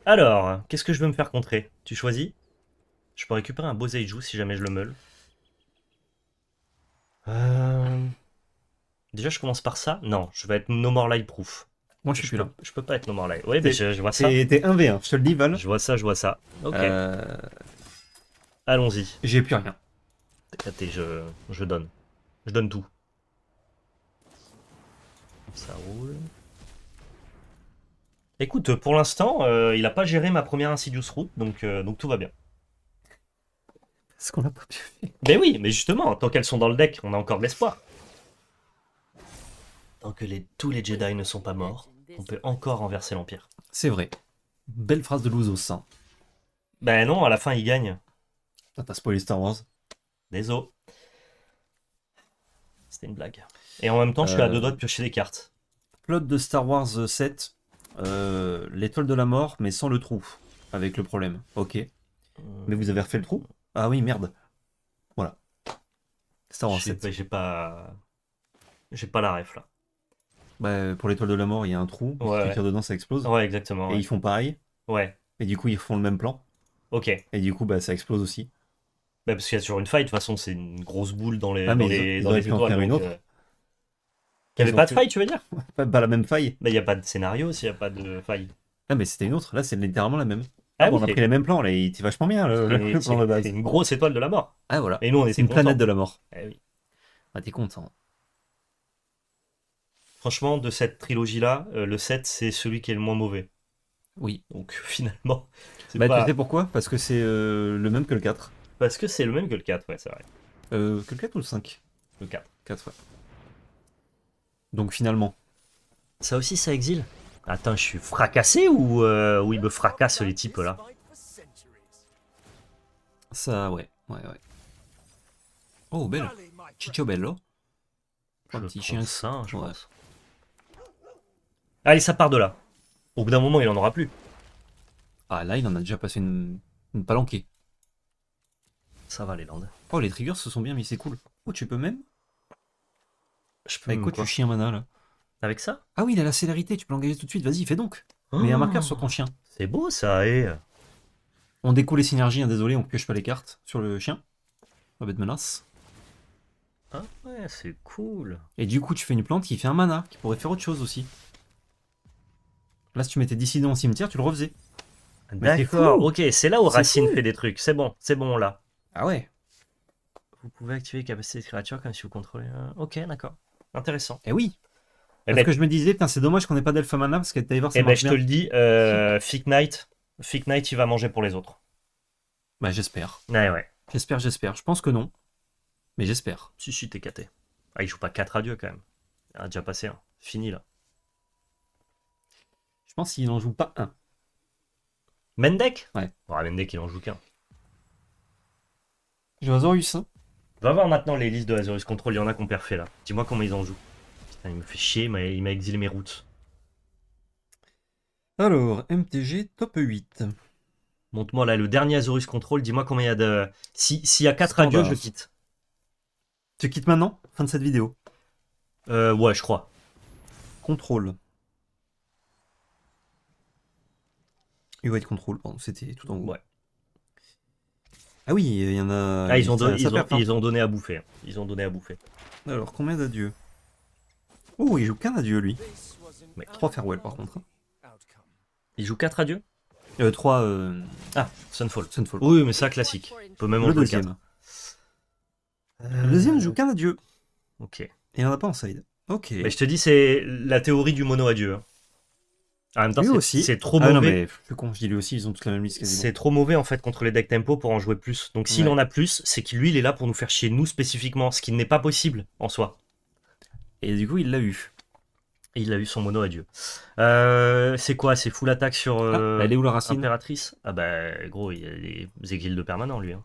Speaker 1: Alors, qu'est-ce que je veux me faire contrer Tu choisis Je peux récupérer un beau Zaiju si jamais je le meule. Euh... Déjà, je commence par ça Non, je vais être No More Lie Proof. Moi, je, je suis là. je peux pas être No More Lie. Oui, mais je, vois ça. T'es 1v1, je te le dis, Val. Je vois ça, je vois ça. Ok. Euh, Allons-y. J'ai plus rien. T'es je, je donne. Je donne tout. Ça roule. Écoute, pour l'instant, euh, il a pas géré ma première Insidious route, donc, euh, donc tout va bien. Est-ce qu'on l'a pas pu faire. Mais oui, mais justement, tant qu'elles sont dans le deck, on a encore de l'espoir tant que les, tous les Jedi ne sont pas morts, on peut encore renverser l'Empire. C'est vrai. Belle phrase de Louzo sein. Ben non, à la fin, il gagne. Ah, t'as spoilé Star Wars. Désolé. C'était une blague. Et en même temps, je suis à deux euh, doigts de piocher des cartes. Plot de Star Wars 7, euh, euh, l'étoile de la mort, mais sans le trou, avec le problème. Ok. Mais vous avez refait le trou Ah oui, merde. Voilà. Star Wars 7. J'ai pas... j'ai pas la ref, là. Bah, pour l'étoile de la mort, il y a un trou. si tu tires dedans, ça explose. Ouais, exactement. Et ils font pareil. Ouais. Et du coup, ils font le même plan. Ok. Et du coup, bah, ça explose aussi. Bah, parce qu'il y a toujours une faille. De toute façon, c'est une grosse boule dans les, ah, dans les, dans les En faire une autre. Euh, il n'y avait pas de faille, tu veux dire pas, la même faille. il n'y a pas de scénario s'il n'y a pas de faille. Ah, mais c'était une autre. Là, c'est littéralement la même. Ah, ah bon, on a pris les mêmes plans. Là, il était vachement bien, le, C'est une grosse étoile de la mort. Ah, voilà. Et nous, on était une planète de la mort. Eh ah oui. Bah t'es content franchement, de cette trilogie-là, euh, le 7, c'est celui qui est le moins mauvais. Oui. Donc finalement. Bah, Tu sais pourquoi euh, Parce que c'est le même que le 4. Parce que c'est le même que le 4, ouais, c'est vrai. Euh, que le 4 ou le 5 Le 4. 4, ouais. Donc finalement. Ça aussi, ça exile Attends, je suis fracassé ou, euh, ou ils me fracasse les types là Ça, ouais, ouais, ouais. Oh, bello Ciccio Bello. le petit chien. Ça, je Allez, ça part de là. Au bout d'un moment, il en aura plus. Ah, là, il en a déjà passé une, palanquée. Ça va, les landes. Oh, les triggers se sont bien mis, c'est cool. Oh, tu peux même Je peux Avec quoi, tu mana, là Avec ça Ah oui, il a la célérité, tu peux l'engager tout de suite, vas-y, fais donc. Mets un marqueur sur ton chien. C'est beau, ça, et... Eh. On découle les synergies, hein, désolé, on pioche pas les cartes sur le chien. Pas bête menace. Ah ouais, c'est cool. Et du coup, tu fais une plante qui fait un mana, qui pourrait faire autre chose aussi. Là, si tu mettais dissident au cimetière, tu le refaisais. D'accord, ok, c'est là où Racine fait des trucs. C'est bon, c'est bon là. Ah ouais. Vous pouvez activer les capacités de créature comme si vous contrôlez. Ok, d'accord. Intéressant. Eh oui. Eh parce ben, que je me disais, c'est dommage qu'on n'ait pas Delfa Mana parce que Diver, c'est eh ben, je te le dis, euh, Fick Knight, Fick Knight, il va manger pour les autres. Bah, j'espère. Ouais, ouais. J'espère, j'espère. Je pense que non. Mais j'espère. Si, si, t'es caté. Ah, il joue pas 4 adieux quand même. a déjà passé Fini là. Je pense qu'il n'en joue pas un. Mendek Ouais. Bon, Mendek, il n'en joue qu'un. J'ai Azorius, Va voir maintenant les listes de Azorus Control, il y en a qu'on perd là. Dis-moi comment ils en jouent. il me fait chier, mais il m'a exilé mes routes. Alors, MTG top 8. Montre-moi là le dernier Azorus Control, dis-moi combien il y a de. S'il y a 4 radios, je quitte. Tu quittes maintenant Fin de cette vidéo euh, Ouais, je crois. Contrôle. être Control, c'était tout en haut. Ouais. Ah oui, il y en a. Ah, ils ont, hein. ils, ont... donné à bouffer. Hein. Ils ont donné à bouffer. Alors, combien d'adieux Oh, il joue qu'un adieu, lui. Mais... trois farewell, par contre. Hein. Il joue quatre adieux euh, 3. Euh, ah, Sunfall. Sunfall. Oui, mais ça, classique. On peut même en jouer 4. Euh, le deuxième joue qu'un adieu. Ok. Et il n'y en a pas en side. Ok. Mais je te dis, c'est la théorie du mono adieu lui aussi. C'est trop ah mauvais. plus con, je dis lui aussi, ils ont toute la même liste C'est trop mauvais en fait contre les decks tempo pour en jouer plus. Donc s'il en a plus, c'est qu'il lui, il est là pour nous faire chier nous spécifiquement, ce qui n'est pas possible en soi. Et du coup, il l'a eu. Et il a eu son mono adieu. Euh, c'est quoi C'est full attaque sur l'impératrice ah, euh, bah, la Ah bah gros, il y a des exils de permanent lui. Hein.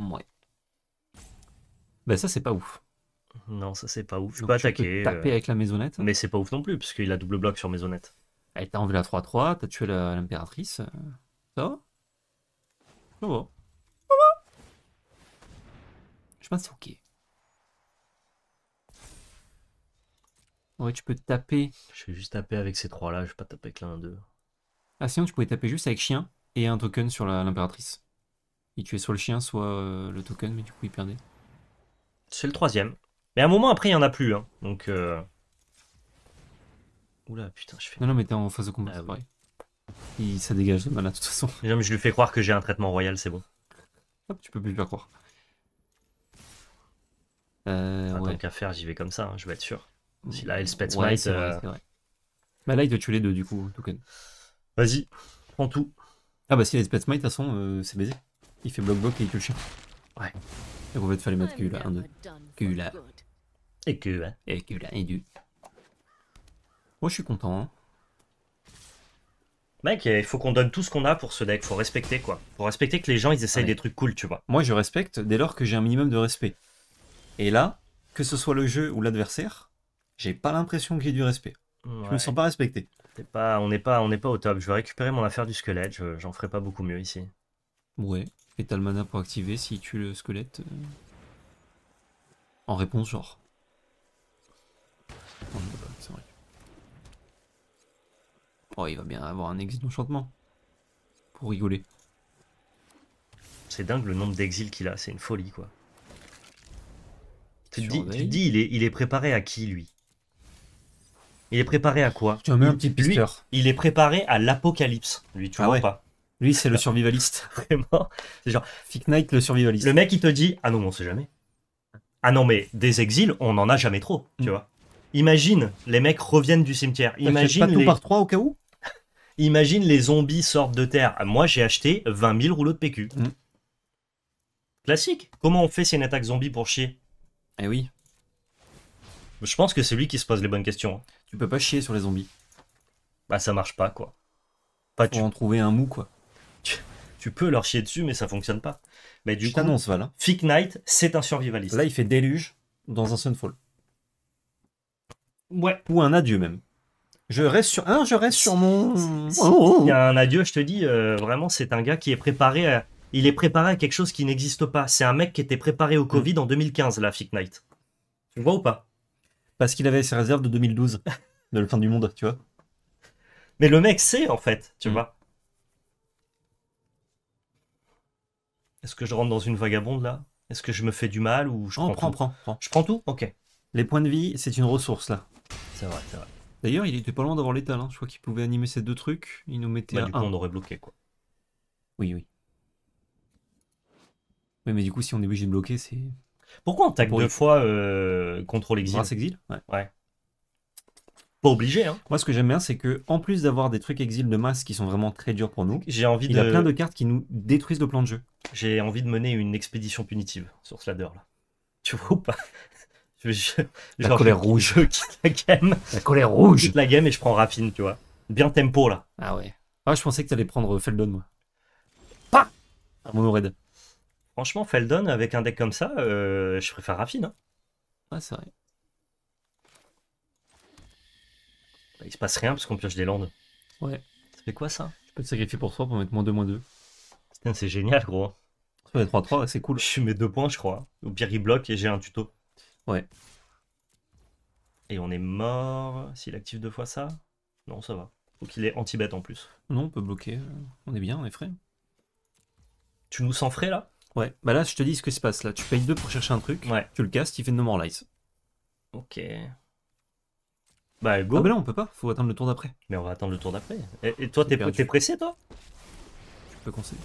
Speaker 1: Ouais. Bah ça c'est pas ouf. Non, ça c'est pas ouf. Je peux attaquer. Peux taper euh, avec la maisonnette. Mais c'est pas ouf non plus, puisqu'il a double bloc sur maisonnette. Elle t'a enlevé la 3-3, t'as tué l'impératrice. Euh, ça va Ça va. Ça va Je pense que c'est ok. Ouais, tu peux taper. Je vais juste taper avec ces trois-là, je vais pas taper avec l'un d'eux. Ah sinon, tu pouvais taper juste avec chien et un token sur l'impératrice. Il tuait soit le chien, soit euh, le token, mais du coup, il perdait. C'est le troisième. Mais à un moment après, il n'y en a plus. Hein. Donc. Euh... Oula, putain, je fais. Non, non, mais t'es en phase de combat, ah, Il, ça dégage de bah, mana, de toute façon. mais je lui fais croire que j'ai un traitement royal, c'est bon. Hop, tu peux plus lui faire croire. Euh, Tant qu'à faire, j'y vais comme ça, hein, je vais être sûr. Si là, elle Smite. Ouais, euh, Bah là, il doit tuer les deux, du coup, Token. Vas-y, prends tout. Ah bah si Elspeth Smite, de toute façon, euh, c'est baisé. Il fait bloc bloc et il tue le chien. Ouais. Et on va te faire les mettre que là, un deux Que là. Et que, hein. Et que là, et du. Moi, je suis content. Hein. Mec, il faut qu'on donne tout ce qu'on a pour ce deck, faut respecter quoi. Faut respecter que les gens ils essayent des trucs cool, tu vois. Moi je respecte dès lors que j'ai un minimum de respect. Et là, que ce soit le jeu ou l'adversaire, j'ai pas l'impression qu'il y ait du respect. Je me sens pas respecté. pas, on n'est pas, on est pas au top. Je vais récupérer mon affaire du squelette, j'en ferai pas beaucoup mieux ici. Ouais, et t'as le mana pour activer Si tu le squelette. Euh, en réponse, genre. C'est vrai. Oh, il va bien avoir un exil d'enchantement. Pour rigoler. C'est dingue le nombre d'exils qu'il a, c'est une folie quoi. Tu te dis, il, est, il est préparé à qui lui Il est préparé à quoi Tu as mis un petit Il est préparé à l'apocalypse, lui, tu ah vois pas. Lui, c'est le euh, survivaliste. Vraiment C'est genre. Fick Knight, le survivaliste. Le mec, il te dit Ah non, on sait jamais. Ah non, mais des exils, on en a jamais trop, tu mm. vois. Imagine, les mecs reviennent du cimetière. Imagine. Pas tout par trois au cas où Imagine les zombies sortent de terre. Ah, moi, j'ai acheté 20 000 rouleaux de PQ. Mm. Classique. Comment on fait si une attaque zombie pour chier Eh oui. Je pense que c'est lui qui se pose les bonnes questions. Hein. Tu peux pas chier sur les zombies. Bah ça marche pas quoi. Pas en trouver un mou quoi. Tu... peux leur chier dessus mais ça fonctionne pas. Mais Je t'annonce Val. Fick Knight, c'est un survivaliste. Là il fait déluge dans un Sunfall. Ouais. Ou un adieu même. Je reste sur. un, hein, je reste sur mon. Il y a un adieu, je te dis, euh, vraiment, c'est un gars qui est préparé Il est préparé à quelque chose qui n'existe pas. C'est un mec qui était préparé au Covid en 2015, là, Fick Night. Tu vois ou pas Parce qu'il avait ses réserves de 2012, de la fin du monde, tu vois. Mais le mec sait, en fait, tu mm. vois. Est-ce que je rentre dans une vagabonde, là Est-ce que je me fais du mal ou je prends, prends, tout prends, Je prends tout Ok. Les points de vie, c'est une ressource, là. C'est vrai, c'est vrai. D'ailleurs, il était pas loin d'avoir l'étal. Hein. Je crois qu'il pouvait animer ces deux trucs. Il nous mettait bah, Du coup, on aurait bloqué quoi. Oui, oui. Oui, mais du coup, si on est obligé de bloquer, c'est. Pourquoi on tag deux fois euh, contrôle exil exil ouais. Pas obligé, hein. Moi, ce que j'aime bien, c'est que en plus d'avoir des trucs exil de masse qui sont vraiment très durs pour nous, j'ai envie. Il y a plein de cartes qui nous détruisent le plan de jeu. J'ai envie de mener une expédition punitive sur Slader là. Tu vois ou pas la colère rouge. la game La colère rouge. la game et je prends Raffine, tu vois. Bien tempo, là. Ah ouais. Ah, je pensais que t'allais prendre euh, Feldon, moi. Pas ah, raid. Franchement, Feldon, avec un deck comme ça, euh, je préfère Raffine. Hein. Ah, c'est vrai. Bah, il se passe rien parce qu'on pioche des landes. Ouais. Ça fait quoi ça Je peux te sacrifier pour toi pour mettre moins 2, moins 2. c'est génial, gros. 3-3, c'est cool. Je mets deux points, je crois. ou pire, il bloque et j'ai un tuto. Ouais. Et on est mort. S'il active deux fois ça Non, ça va. Faut qu'il est anti-bête en plus. Non, on peut bloquer. Euh, on est bien, on est frais. Tu nous sens frais là Ouais. Bah là, je te dis ce qui se passe là. Tu payes deux pour chercher un truc. Ouais. Tu le casses, il fait No More Lies. Ok. Bah go. Ah, bah là, on peut pas. Faut attendre le tour d'après. Mais on va attendre le tour d'après. Et, toi, t'es pressé toi Je peux conseiller.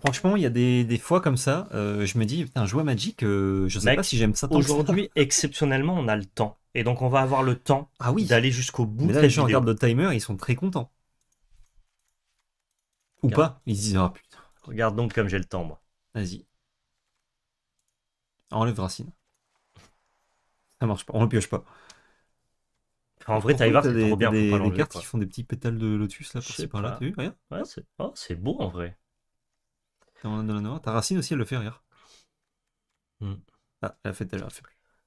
Speaker 1: Franchement, il y a des, fois comme ça, euh, je me dis, putain, jouer magique, Magic, euh, je sais pas si j'aime ça. Aujourd'hui, exceptionnellement, on a le temps. Et donc, on va avoir le temps ah oui. d'aller jusqu'au bout. là, les gens regardent le timer, ils sont très contents. Ou pas, ils disent, ah putain. Regarde donc comme j'ai le temps, moi. Vas-y. Enlève Racine. Ça marche pas, on le pioche pas. en vrai, Timer, c'est trop bien. pour pas des cartes qui font des petits pétales de lotus là, par-ci par-là, t'as vu Rien Ouais, oh, c'est beau en vrai. Ta racine aussi, elle le fait rire. Hmm. Ah, elle a fait déjà.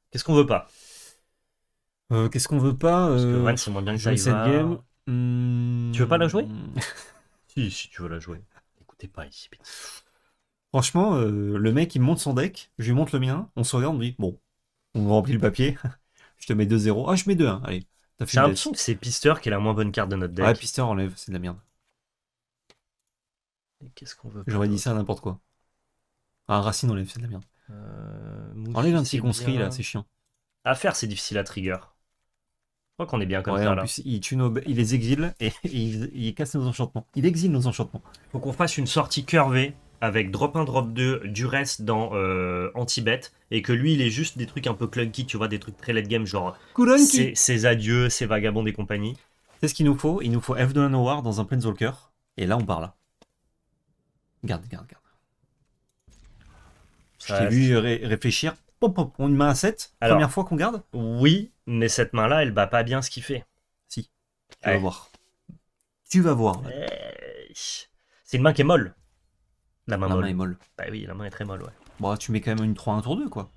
Speaker 1: Qu'est-ce qu'on veut pas euh, Qu'est-ce qu'on veut pas Parce euh, c'est moins bien que ça. Hmm. Tu veux pas la jouer Si, si tu veux la jouer. Écoutez pas ici. Franchement, euh, le mec, il monte son deck, je lui monte le mien, on se regarde, on dit bon, on remplit le papier, je te mets 2-0. Ah, je mets 2-1, allez. J'ai l'impression que c'est Pister qui est la moins bonne carte de notre deck. Ouais, Pister enlève, c'est de la merde qu'est-ce qu'on veut J'aurais dit ça à n'importe quoi. Ah, Racine, enlève, c'est de la merde. Euh, Enlève un petit construit, là, c'est chiant. À faire, c'est difficile à trigger. Je crois qu'on est bien comme Ouais, ça en plus, il, tue nos- il les exile et il, casse nos enchantements. Il exile nos enchantements. Faut qu'on fasse une sortie curvée avec drop 1, drop 2, du reste dans euh, anti et que lui il est juste des trucs un peu clunky, tu vois, des trucs très late game, genre C'est ses, adieux, ses vagabonds et compagnie. C'est ce qu'il nous faut. Il nous faut F de noir dans un Planeswalker. Et là, on part là. Garde, garde, garde. Je t'ai vu réfléchir. Pop, pop, une main à 7. Première fois qu'on garde Oui, mais cette main-là, elle bat pas bien ce qu'il fait. Si. Tu vas voir. Tu vas voir. C'est une main qui est molle.
Speaker 2: La main, est molle.
Speaker 1: Bah oui, la main est très molle, ouais. Bon, tu mets quand même une 3 1 tour 2, quoi.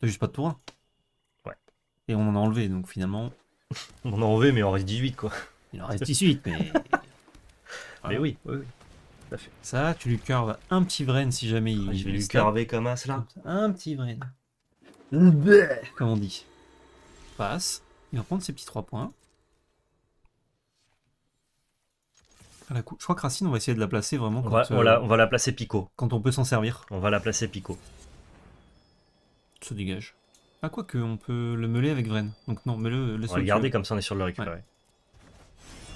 Speaker 1: T'as juste pas de tour 1. Ouais. Et on en a enlevé, donc finalement. on en a enlevé, mais il en reste 18, quoi. Il en reste 18, mais. Mais oui, oui. Ça, tu lui curves un petit vrain si jamais il. Ah, je vais lui curver comme un cela. Un petit vrain. Comme on dit. Passe. Il va prendre ses petits 3 points. À la je crois que Racine, on va essayer de la placer vraiment. Quand, euh, on, va, la, placer Pico Quand on peut s'en servir. On va la placer Pico Se dégage. Ah, quoi que, on peut le meuler avec Vren. Donc non, mais le, On va le garder comme ça, on est sûr de le récupérer.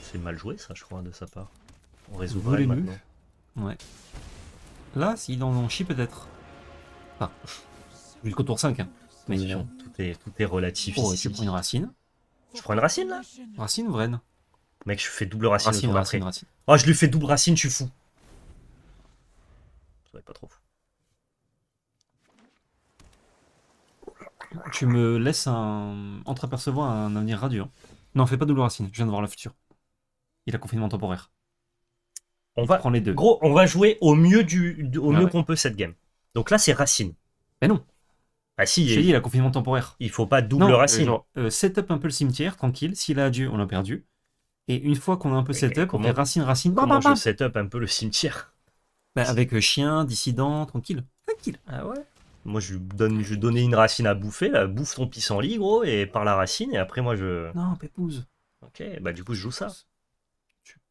Speaker 1: C'est mal joué, ça, je crois, de sa part. On résout les maintenant. Ouais. Là, s'il en chie peut-être. Enfin, vu le 5. Hein. Mais non, tout, est, tout est relatif. Oh, tu prends une racine. Je prends une racine là Racine ou vraine Mec, je fais double racine. racine, Oh, je lui fais double racine, je suis fou. Ça va pas trop Tu me laisses un... apercevoir un avenir radieux. Hein. Non, fais pas double racine, je viens de voir le futur. Il a confinement temporaire. On va, prendre les deux. Gros, on va jouer au mieux, du, au ah mieux qu'on peut cette game. Donc là, c'est Racine. Mais non. Ah si, j'ai dit, a confinement temporaire. Il faut pas double Racine. Euh, setup un peu le cimetière, tranquille. S'il a adieu, on l'a perdu. Et une fois qu'on a un peu setup, on fait Racine, Racine. Comment bah, bah, je bah. setup un peu le cimetière Avec euh, chien, dissident, tranquille. Tranquille. Ah ouais moi, je donne, je une racine à bouffer, bouffe ton pissenlit, gros, et par la racine, et après, moi, je. Non, pépouze. Ok, bah, du coup, je joue ça.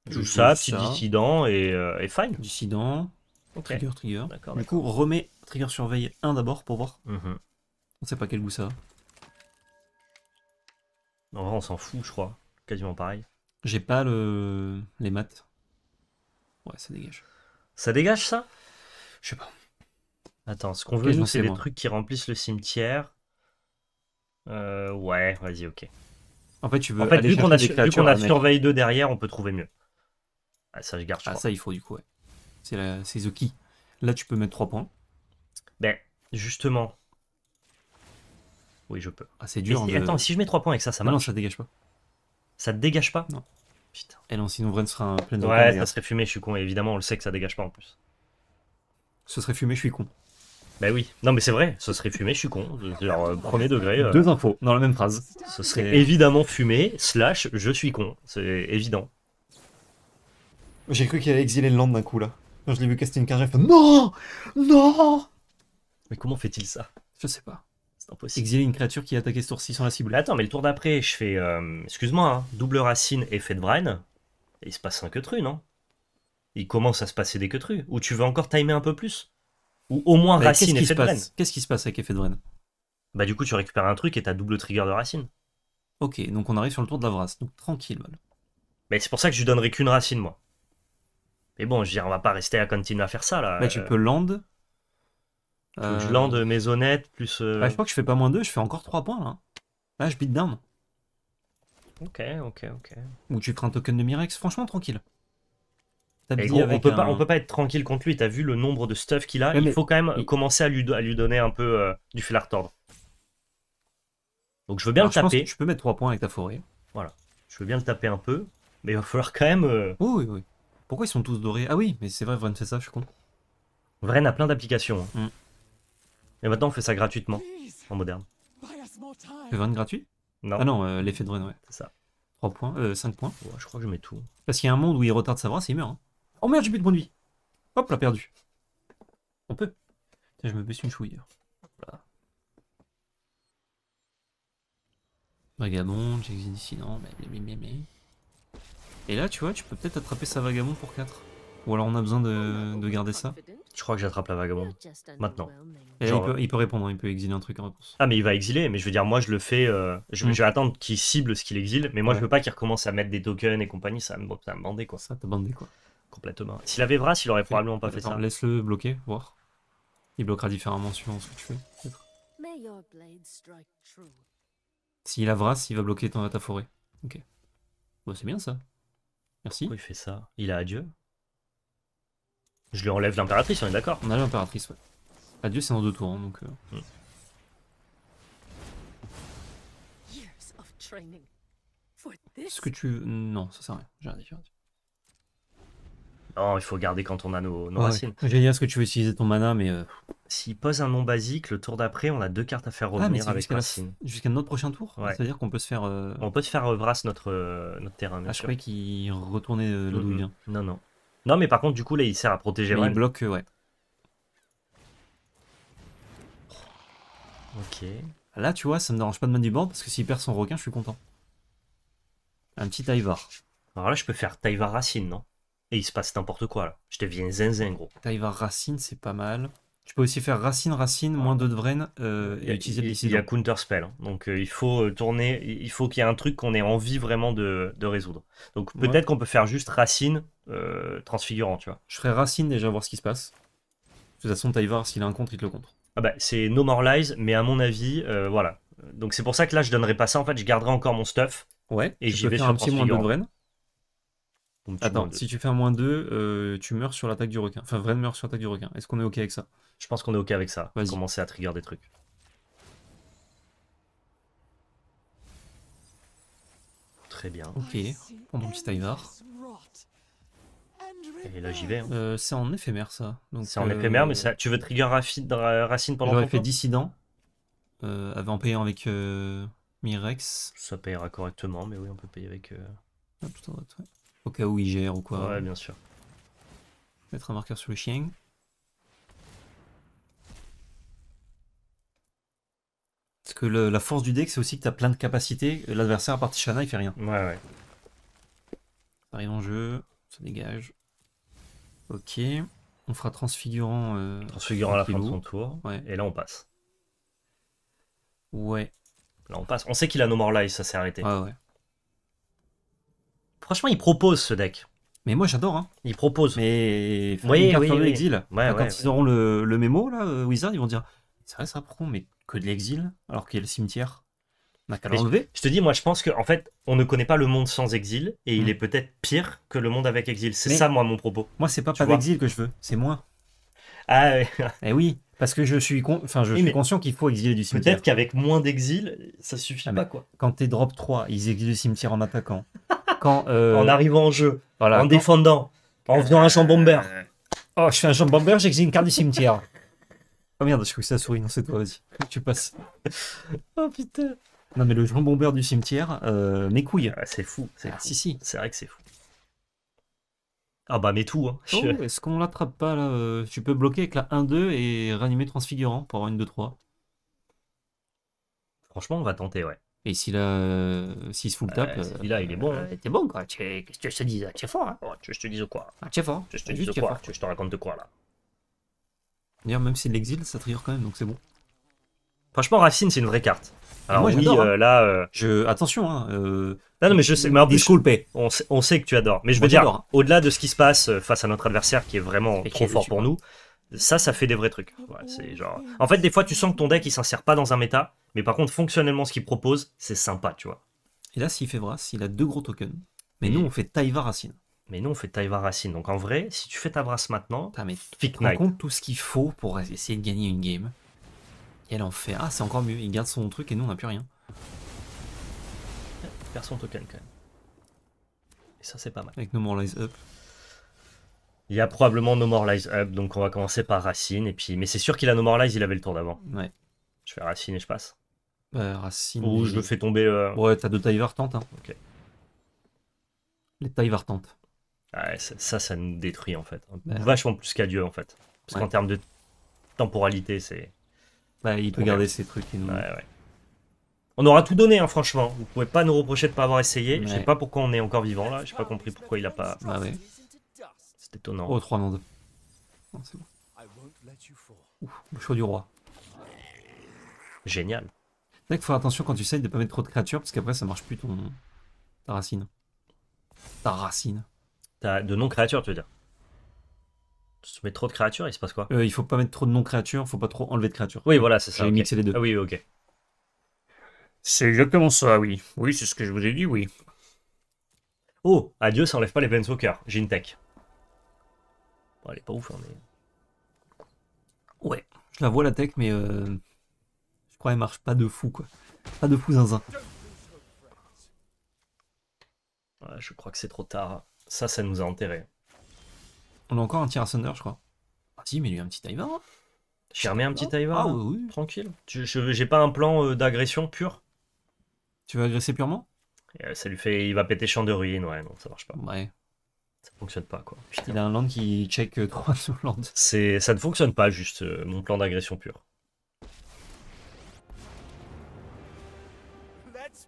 Speaker 2: Joue ça, petit
Speaker 1: dissident et, euh, fine. Dissident, trigger, trigger. du coup, remets trigger surveille 1 d'abord pour voir. Mhm. On sait pas quel goût ça a. En vrai, on s'en fout, je crois. Quasiment pareil. J'ai pas le... les maths. Ouais, ça dégage. Ça dégage ça Je sais pas. Attends, ce qu'on veut, c'est des trucs qui remplissent le cimetière. Euh, ouais, vas-y, ok. En fait, tu veux. vu qu'on a, surveille 2 derrière, on peut trouver mieux. Ah, ça, ah, ça, il faut du coup, ouais. C'est, la... Là, tu peux mettre 3 points. Ben, justement. Oui, je peux. Ah, c'est dur. Hein, attends, si je mets 3 points avec ça, ça ah marche. ça dégage pas. Ça dégage pas Non. Putain. Et eh non, sinon Vren sera plein de Ouais, ça serait fumé, je suis con. évidemment, on le sait que ça dégage pas en plus. Ce serait fumé, je suis con. Bah oui, non mais c'est vrai, ce serait fumé, je suis con. Genre, euh, premier degré. Euh, Deux infos dans la même phrase. Ce serait évidemment fumé, slash, je suis con. C'est évident. J'ai cru qu'il allait exiler le land d'un coup là. Quand je l'ai vu caster une carte, il fait NON NON Mais comment fait-il ça Je sais pas. C'est impossible. Exiler une créature qui a attaqué ce tour-ci sans la cible. Attends, mais le tour d'après, je fais. Euh, excuse-moi, hein, double racine et de brain. Et il se passe un queutru, non Il commence à se passer des queutrus. Ou tu veux encore timer un peu plus Ou au moins racine et effet de Qu'est-ce qui se passe avec effet de brain Bah, du coup, tu récupères un truc et t'as double trigger de racine. Ok, donc on arrive sur le tour de la vrasse. Donc tranquille, Mais c'est pour ça que je lui donnerai qu'une racine, moi. Et bon, je veux dire, on va pas rester à continuer à faire ça là. Mais tu euh. peux land. Je euh, land maisonnette plus. Euh. Ah, je crois que je fais pas moins 2, je fais encore 3 points là. Hein. Là, je beat down. Ok, ok, ok. Ou tu prends un token de Mirex, franchement tranquille. on, peut pas, peut pas être tranquille contre lui, t'as vu le nombre de stuff qu'il a, il faut quand même commencer à lui, donner un peu du fil à retordre. Donc je veux bien le taper. Je tu peux mettre 3 points avec ta forêt. Voilà. Je veux bien le taper un peu, mais il va falloir quand même. Oui, oui, oui. Pourquoi ils sont tous dorés Ah oui, mais c'est vrai, Vren fait ça, je suis con. Vren a plein d'applications. Hein. Mm. Et maintenant, on fait ça gratuitement, en moderne. Vren gratuit Non. Ah non, euh, l'effet de Vren, ouais. C'est ça. 3 points, 5 euh, points. je crois que je mets tout. Parce qu'il y a un monde où il retarde sa brasse c'est il meurt. Hein. Oh merde, j'ai plus de bonne de vie. Hop l'a perdu. On peut. je me baisse une chouille. Voilà. Vagabond, j'existe non, mais, mais, mais, mais. Et là, tu vois, tu peux peut-être attraper sa vagabond pour 4. Ou alors on a besoin de, garder ça Je crois que j'attrape la vagabonde. Maintenant. Euh, il, peut, répondre, hein. il peut exiler un truc en réponse. Ah, mais il va exiler, mais je veux dire, moi je le fais. Euh, mm. je, vais attendre qu'il cible ce qu'il exile, mais moi je veux pas qu'il recommence à mettre des tokens et compagnie, ça me, ça quoi. Ça te bandé quoi. Complètement. S'il avait Vras, il aurait probablement pas fait ça. Laisse-le bloquer, voir. Il bloquera différemment suivant ce que tu fais, S'il a Vras, il va bloquer ton ta forêt. Ok. Bon, bah, c'est bien ça. Merci. il fait ça Il a adieu Je lui enlève l'impératrice, on est d'accord On a l'impératrice, ouais. Adieu, c'est dans deux tours, hein, donc. Est-ce euh. mm. que tu. Non, ça sert à rien. à dire. Non, il faut garder quand on a nos, racines ouais, dit Génial ce que tu veux utiliser ton mana, mais. Euh, s'il pose un nom basique, le tour d'après, on a deux cartes à faire ah, revenir avec jusqu'à racine. Jusqu'à notre prochain tour C'est-à-dire qu'on peut se faire. Euh, on peut se faire brasse notre, euh, notre terrain. Ah, je croyais qu'il retournait le mm Non, non. Non, mais par contre, du coup, là, il sert à protéger mais Il bloque, ouais. Ok. Là, tu vois, ça me dérange pas de mettre du board parce que s'il perd son requin, je suis content. Un petit taivar. Alors là, je peux faire taivar Racine, non et il se passe n'importe quoi là. Je te deviens zinzin gros. Taïvar Racine, c'est pas mal. Tu peux aussi faire Racine, Racine, moins 2 de euh, et, utiliser le Il y a Counter Spell. Hein. Donc euh, il faut euh, tourner, il faut qu'il y ait un truc qu'on ait envie vraiment de, résoudre. Donc peut-être qu'on peut faire juste Racine transfigurant, tu vois. Je ferai Racine déjà, voir ce qui se passe. De toute façon, Taïvar, s'il a un contre, il te le contre. Ah bah, c'est No More Lies, mais à mon avis, voilà. Donc c'est pour ça que là, je donnerai pas ça. En fait, je garderai encore mon stuff. Ouais, et j'y vais sur un petit moins Attends, si tu fais un moins 2, euh, tu meurs sur l'attaque du requin. Enfin, Vren meurt sur l'attaque du requin. Est-ce qu'on est OK avec ça Je pense qu'on est OK avec ça. Vas-y. Commencer à trigger des trucs. Très bien. OK, prends le petit Ivar. Et là, j'y vais. Hein. Euh, c'est en éphémère, ça. C'est en éphémère, mais ça... tu veux trigger Racine pendant a fait Dissident. Euh, avant, payant avec Mirex. Ça payera correctement, mais oui, on peut payer avec... Au cas où il gère ou quoi. Ouais, bien sûr. Mettre un marqueur sur le chien. Parce que la force du deck, c'est aussi que tu as plein de capacités. L'adversaire, à part Tishana, il fait rien. Ouais, ouais. Ça arrive en jeu, ça dégage. Ok. On fera transfigurant. Euh, transfigurant à la fin de son tour. Ouais. Et là, on passe. Ouais. Là, on passe. On sait qu'il a No More Life, ça s'est arrêté. Ouais, ouais. Franchement, il propose ce deck. Mais moi j'adore, hein. Ils proposent. Mais oui, oui, quand ils auront le, mémo, là, euh, Wizard, ils vont dire C'est vrai, ça prend, mais que de l'exil, alors qu'il y a le cimetière. On a qu'à l'enlever. Je te dis, moi je pense qu'en en fait, on ne connaît pas le monde sans exil, et il hmm. est peut-être pire que le monde avec exil. C'est ça, moi, mon propos. Moi, c'est pas pas d'exil que je veux, c'est moi. Ah oui. eh oui, parce que je suis, enfin, je suis conscient qu'il faut exiler du cimetière. Peut-être qu'avec moins d'exil, ça suffit ah, pas, quoi. Quand t'es drop 3, ils exilent le cimetière en attaquant. Euh, en arrivant en jeu, en défendant, en faisant un champ bomber. Oh, je fais un champ bomber, j'exige une carte du cimetière. Oh merde, je crois que ça souris non, c'est toi, vas-y, tu passes. oh putain. Non, mais le champ bomber du cimetière, euh, mes couilles. Ah, c'est fou. C'est... Ah, si, si. C'est vrai que c'est fou. Ah bah, mais tout. Hein. Oh, est-ce qu'on l'attrape pas là euh, Tu peux bloquer avec la 1-2 et réanimer transfigurant pour avoir une 2-3. Franchement, on va tenter, ouais. Et euh, s'il si se fout le tape. Euh, euh, là il est bon. Hein. T'es bon, quoi. Qu'est-ce que je te dis Tu fort, hein. oh, je te dise quoi Ah, t'es fort. je te dise de quoi que je te raconte quoi là D'ailleurs, même si l'exil, ça quand même, donc c'est bon. Franchement, Racine, c'est une vraie carte. Alors, moi, oui, j'adore, hein. là. Je... Attention, hein. Non, mais je sais. Mais on sait, que tu adores. Mais je veux dire, au-delà de ce qui se passe face à notre adversaire qui est vraiment trop fort pour nous, ça, ça fait des vrais trucs. c'est En fait, des fois, tu sens que ton deck, il s'insère pas dans un méta, mais par contre, fonctionnellement, ce qu'il propose, c'est sympa, tu vois. Et là, s'il fait Vras, il a deux gros tokens. Mais nous, on fait Taiva Racine. Mais nous, on fait Taïva Racine. Donc, en vrai, si tu fais ta brasse maintenant, tu tout ce qu'il faut pour essayer de gagner une game. Et elle en fait. Ah, c'est encore mieux. Il garde son truc et nous, on n'a plus rien. Il perd son token quand même. Et ça, c'est pas mal. Avec nos Lies Up. Il y a probablement No More Lies Up, donc on va commencer par Racine. Et puis... Mais c'est sûr qu'il a No More Lies, il avait le tour d'avant. Ouais. Je fais Racine et je passe. Bah, Racine. Ou je le fais tomber. Euh, ouais, t'as deux tailles vertantes. Hein. Les tailles vertantes. Ouais, ça, ça, nous détruit en fait. Bah, Vachement plus qu'à Dieu en fait. Parce qu'en termes de temporalité, c'est. Bah, il peut garder ses trucs. Ouais, On aura tout donné, hein, franchement. Vous pouvez pas nous reprocher de pas avoir essayé. Je sais pas pourquoi on est encore vivant là. J'ai pas compris pourquoi il a pas. Bah, ouais. C'est étonnant. Oh, 3 non, non c'est bon. Ouf, le choix du roi. Génial. faut faire attention quand tu essayes de pas mettre trop de créatures parce qu'après ça marche plus ton... ta racine. Ta racine. T'as de non-créatures, tu veux dire tu mets trop de créatures, il se passe quoi euh, Il faut pas mettre trop de non-créatures, faut pas trop enlever de créatures. Oui, voilà, c'est ça. J'ai okay. les deux. Ah oui, ok. C'est exactement ça, oui. Oui, c'est ce que je vous ai dit, oui. Oh, adieu, ça enlève pas les Planeswalkers. J'ai une tech elle est pas ouf, hein, mais. Ouais, je la vois la tech, mais euh, je crois qu'elle marche pas de fou, quoi. Pas de fou zinzin. je crois que c'est trop tard. Ça, ça nous a enterrés. On a encore un tir à je crois. Ah si, mais lui, un petit Taiva. Hein. J'ai un petit Taiva. Ah, ah hein. oui, Tranquille. J'ai pas un plan euh, d'agression pure. Tu veux agresser purement euh, Ça lui fait. Il va péter champ de ruines, ouais, non, ça marche pas. Ouais ça fonctionne pas quoi. Il a un land qui check 3 euh, sur land. C'est, ça ne fonctionne pas juste euh, mon plan d'agression pure.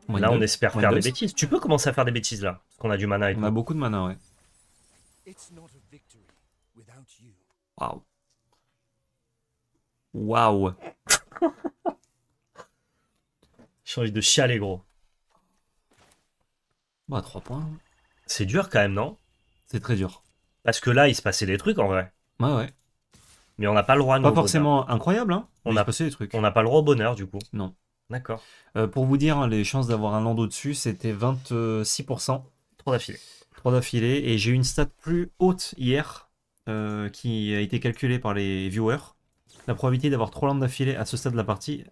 Speaker 2: là, on espère faire des bêtises.
Speaker 1: Tu peux commencer à faire des bêtises là, parce qu'on a du mana. Et on a beaucoup de mana, ouais. Waouh. Waouh. J'ai envie de chialer, gros. Bah, 3 points. C'est dur quand même, non c'est très dur. Parce que là, il se passait des trucs en vrai. Ouais, ouais. Mais on n'a pas le droit à Pas forcément incroyable, hein On a passé des trucs. On n'a pas le droit au bonheur, du coup. Non. D'accord. Euh, pour vous dire, les chances d'avoir un au dessus, c'était 26%. Trois d'affilée. Trois d'affilée. Et j'ai eu une stat plus haute hier, euh, qui a été calculée par les viewers. La probabilité d'avoir trois lands d'affilée à ce stade de la partie,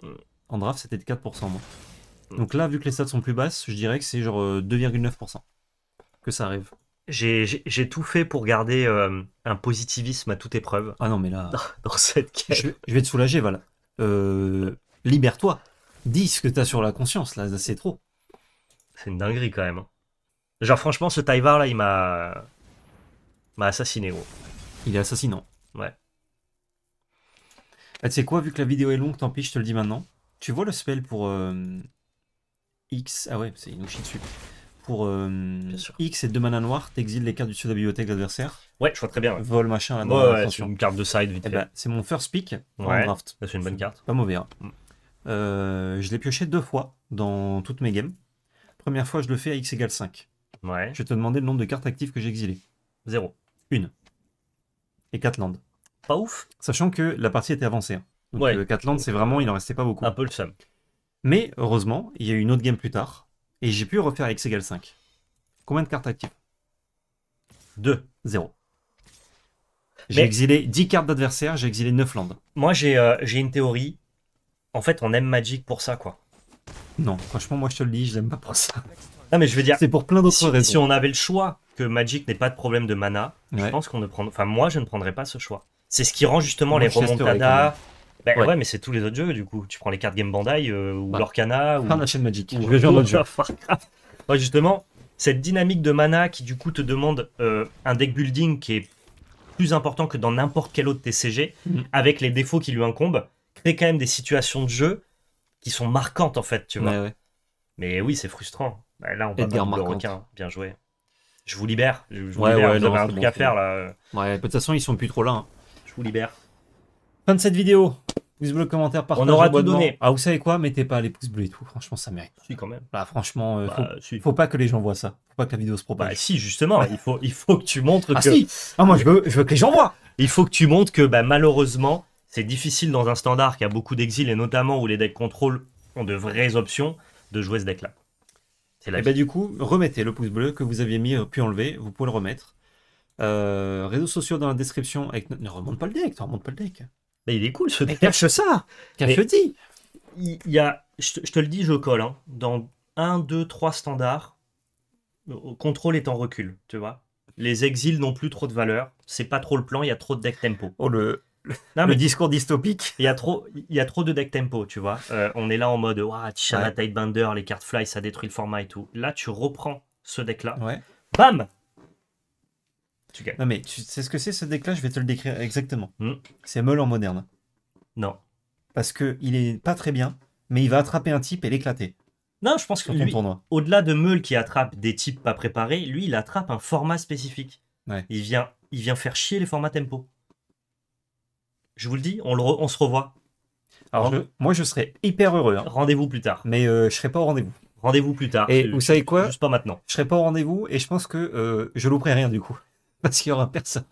Speaker 1: en draft, c'était de 4% moins. Mm. Donc là, vu que les stats sont plus basses, je dirais que c'est genre 2,9% euh, que ça arrive j'ai tout fait pour garder euh, un positivisme à toute épreuve. Ah non, mais là. Dans, cette Je, vais te soulager, voilà. Euh, libère-toi. Dis ce que t'as sur la conscience, là, c'est trop. C'est une dinguerie quand même. Hein. Genre, franchement, ce Taïvar là, il m'a. m'a assassiné, gros. Il est assassinant. Ouais. Ah, tu sais quoi, vu que la vidéo est longue, tant pis, je te le dis maintenant. Tu vois le spell pour. Euh, X. Ah ouais, c'est Inouchi dessus pour euh, X et deux mana noirs, t'exiles les cartes du sud de la bibliothèque de l'adversaire. Ouais, je vois très bien. Vol machin là dedans ouais, une carte de side vite eh ben, c'est mon first pick en draft. C'est une bonne carte. Pas mauvais. Hein. Mm. Euh, je l'ai pioché deux fois dans toutes mes games. Première fois, je le fais à X égale 5. Ouais. Je vais te demander le nombre de cartes actives que j'ai exilées. Zéro. Une. Et quatre landes. Pas ouf. Sachant que la partie était avancée. Hein. Ouais. Donc euh, 4 landes, c'est vraiment, il en restait pas beaucoup. Un peu le seul. Mais heureusement, il y a eu une autre game plus tard et j'ai pu refaire x égale 5. Combien de cartes actives 2, 0. J'ai exilé 10 cartes d'adversaire, j'ai exilé 9 landes. Moi, j'ai euh, j'ai une théorie. En fait, on aime Magic pour ça, quoi. Non, franchement, moi je te le dis, je n'aime pas pour ça. Non, mais je veux dire, C'est pour plein d'autres raisons. si on avait le choix que Magic n'ait pas de problème de mana, je pense qu'on ne prend... Enfin, moi, je ne prendrais pas ce choix. C'est ce qui rend justement les remontadas, bah, ouais. mais c'est tous les autres jeux du coup. Tu prends les cartes Game Bandai euh, ou bah. l'Orcana ou. la chaîne Magic. je vais jouer un jeu. ouais, justement, cette dynamique de mana qui du coup te demande euh, un deck building qui est plus important que dans n'importe quel autre TCG, mm. avec les défauts qui lui incombent, crée quand même des situations de jeu qui sont marquantes en fait, tu vois. mais oui, c'est frustrant. Bah, là, on parle de requin. Bien joué. Je vous libère. Je, un truc à faire là. Ouais, de toute façon, ils sont plus trop là. Hein. Je vous libère. Fin de cette vidéo. Pouce bleu, commentaire, partage. On aura tout donné. Ah, vous savez quoi Mettez pas les pouces bleus et tout. Franchement, ça mérite. Si, quand même. Bah, franchement, euh, bah, faut, pas que les gens voient ça. Faut pas que la vidéo se propage. Bah, si, justement. il, faut, il faut que tu montres ah, Si ah, moi, je veux, je veux que les gens voient. Il faut que tu montres que, bah, malheureusement, c'est difficile dans un standard qui a beaucoup d'exil et notamment où les decks contrôle ont de vraies options de jouer ce deck-là. C'est Et eh bah, ben, du coup, remettez le pouce bleu que vous aviez mis euh, puis enlevé. Vous pouvez le remettre. Euh, réseaux sociaux dans la description. Avec... Ne remonte pas le deck, ne remonte pas le deck. Mais il est cool ce deck Cache ça Cache dit il y a, je, te, le dis, je colle. Hein, dans 1, 2, 3 standards, euh, contrôle est en recul, tu vois. Les exils n'ont plus trop de valeur. C'est pas trop le plan, il y a trop de deck tempo. Oh, le, le, discours dystopique. Il y, a trop, y a trop de deck tempo, tu vois. Euh, on est là en mode, waouh, ouais. Tidebinder, les cartes fly, ça détruit le format et tout. Là, tu reprends ce deck-là. Ouais. Bam tu Non, mais tu sais ce que c'est ce deck-là Je vais te le décrire exactement. Hmm. C'est Meul en moderne. Non. Parce que il est pas très bien, mais il va attraper un type et l'éclater. Non, je pense que au-delà de Meul qui attrape des types pas préparés, lui, il attrape un format spécifique. Il, vient, il vient faire chier les formats tempo. Je vous le dis, on, le on se revoit. Alors, moi, je serais hyper heureux. Hein. Rendez-vous plus tard. Mais euh, je serai pas au rendez-vous. Rendez-vous plus tard. Et vous savez quoi Juste pas maintenant. Je serai pas au rendez-vous et je pense que euh, je louperai rien du coup. parce qu'il n'y aura personne.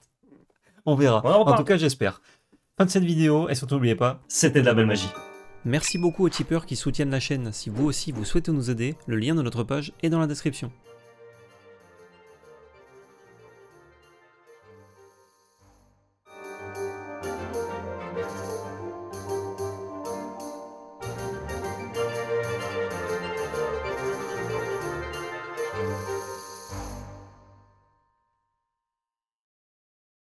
Speaker 1: On verra. en, tout cas, j'espère. Fin de cette vidéo, et surtout n'oubliez pas, c'était de la belle magie. Merci beaucoup aux tipeurs qui soutiennent la chaîne. Si vous aussi vous souhaitez nous aider, le lien de notre page est dans la description.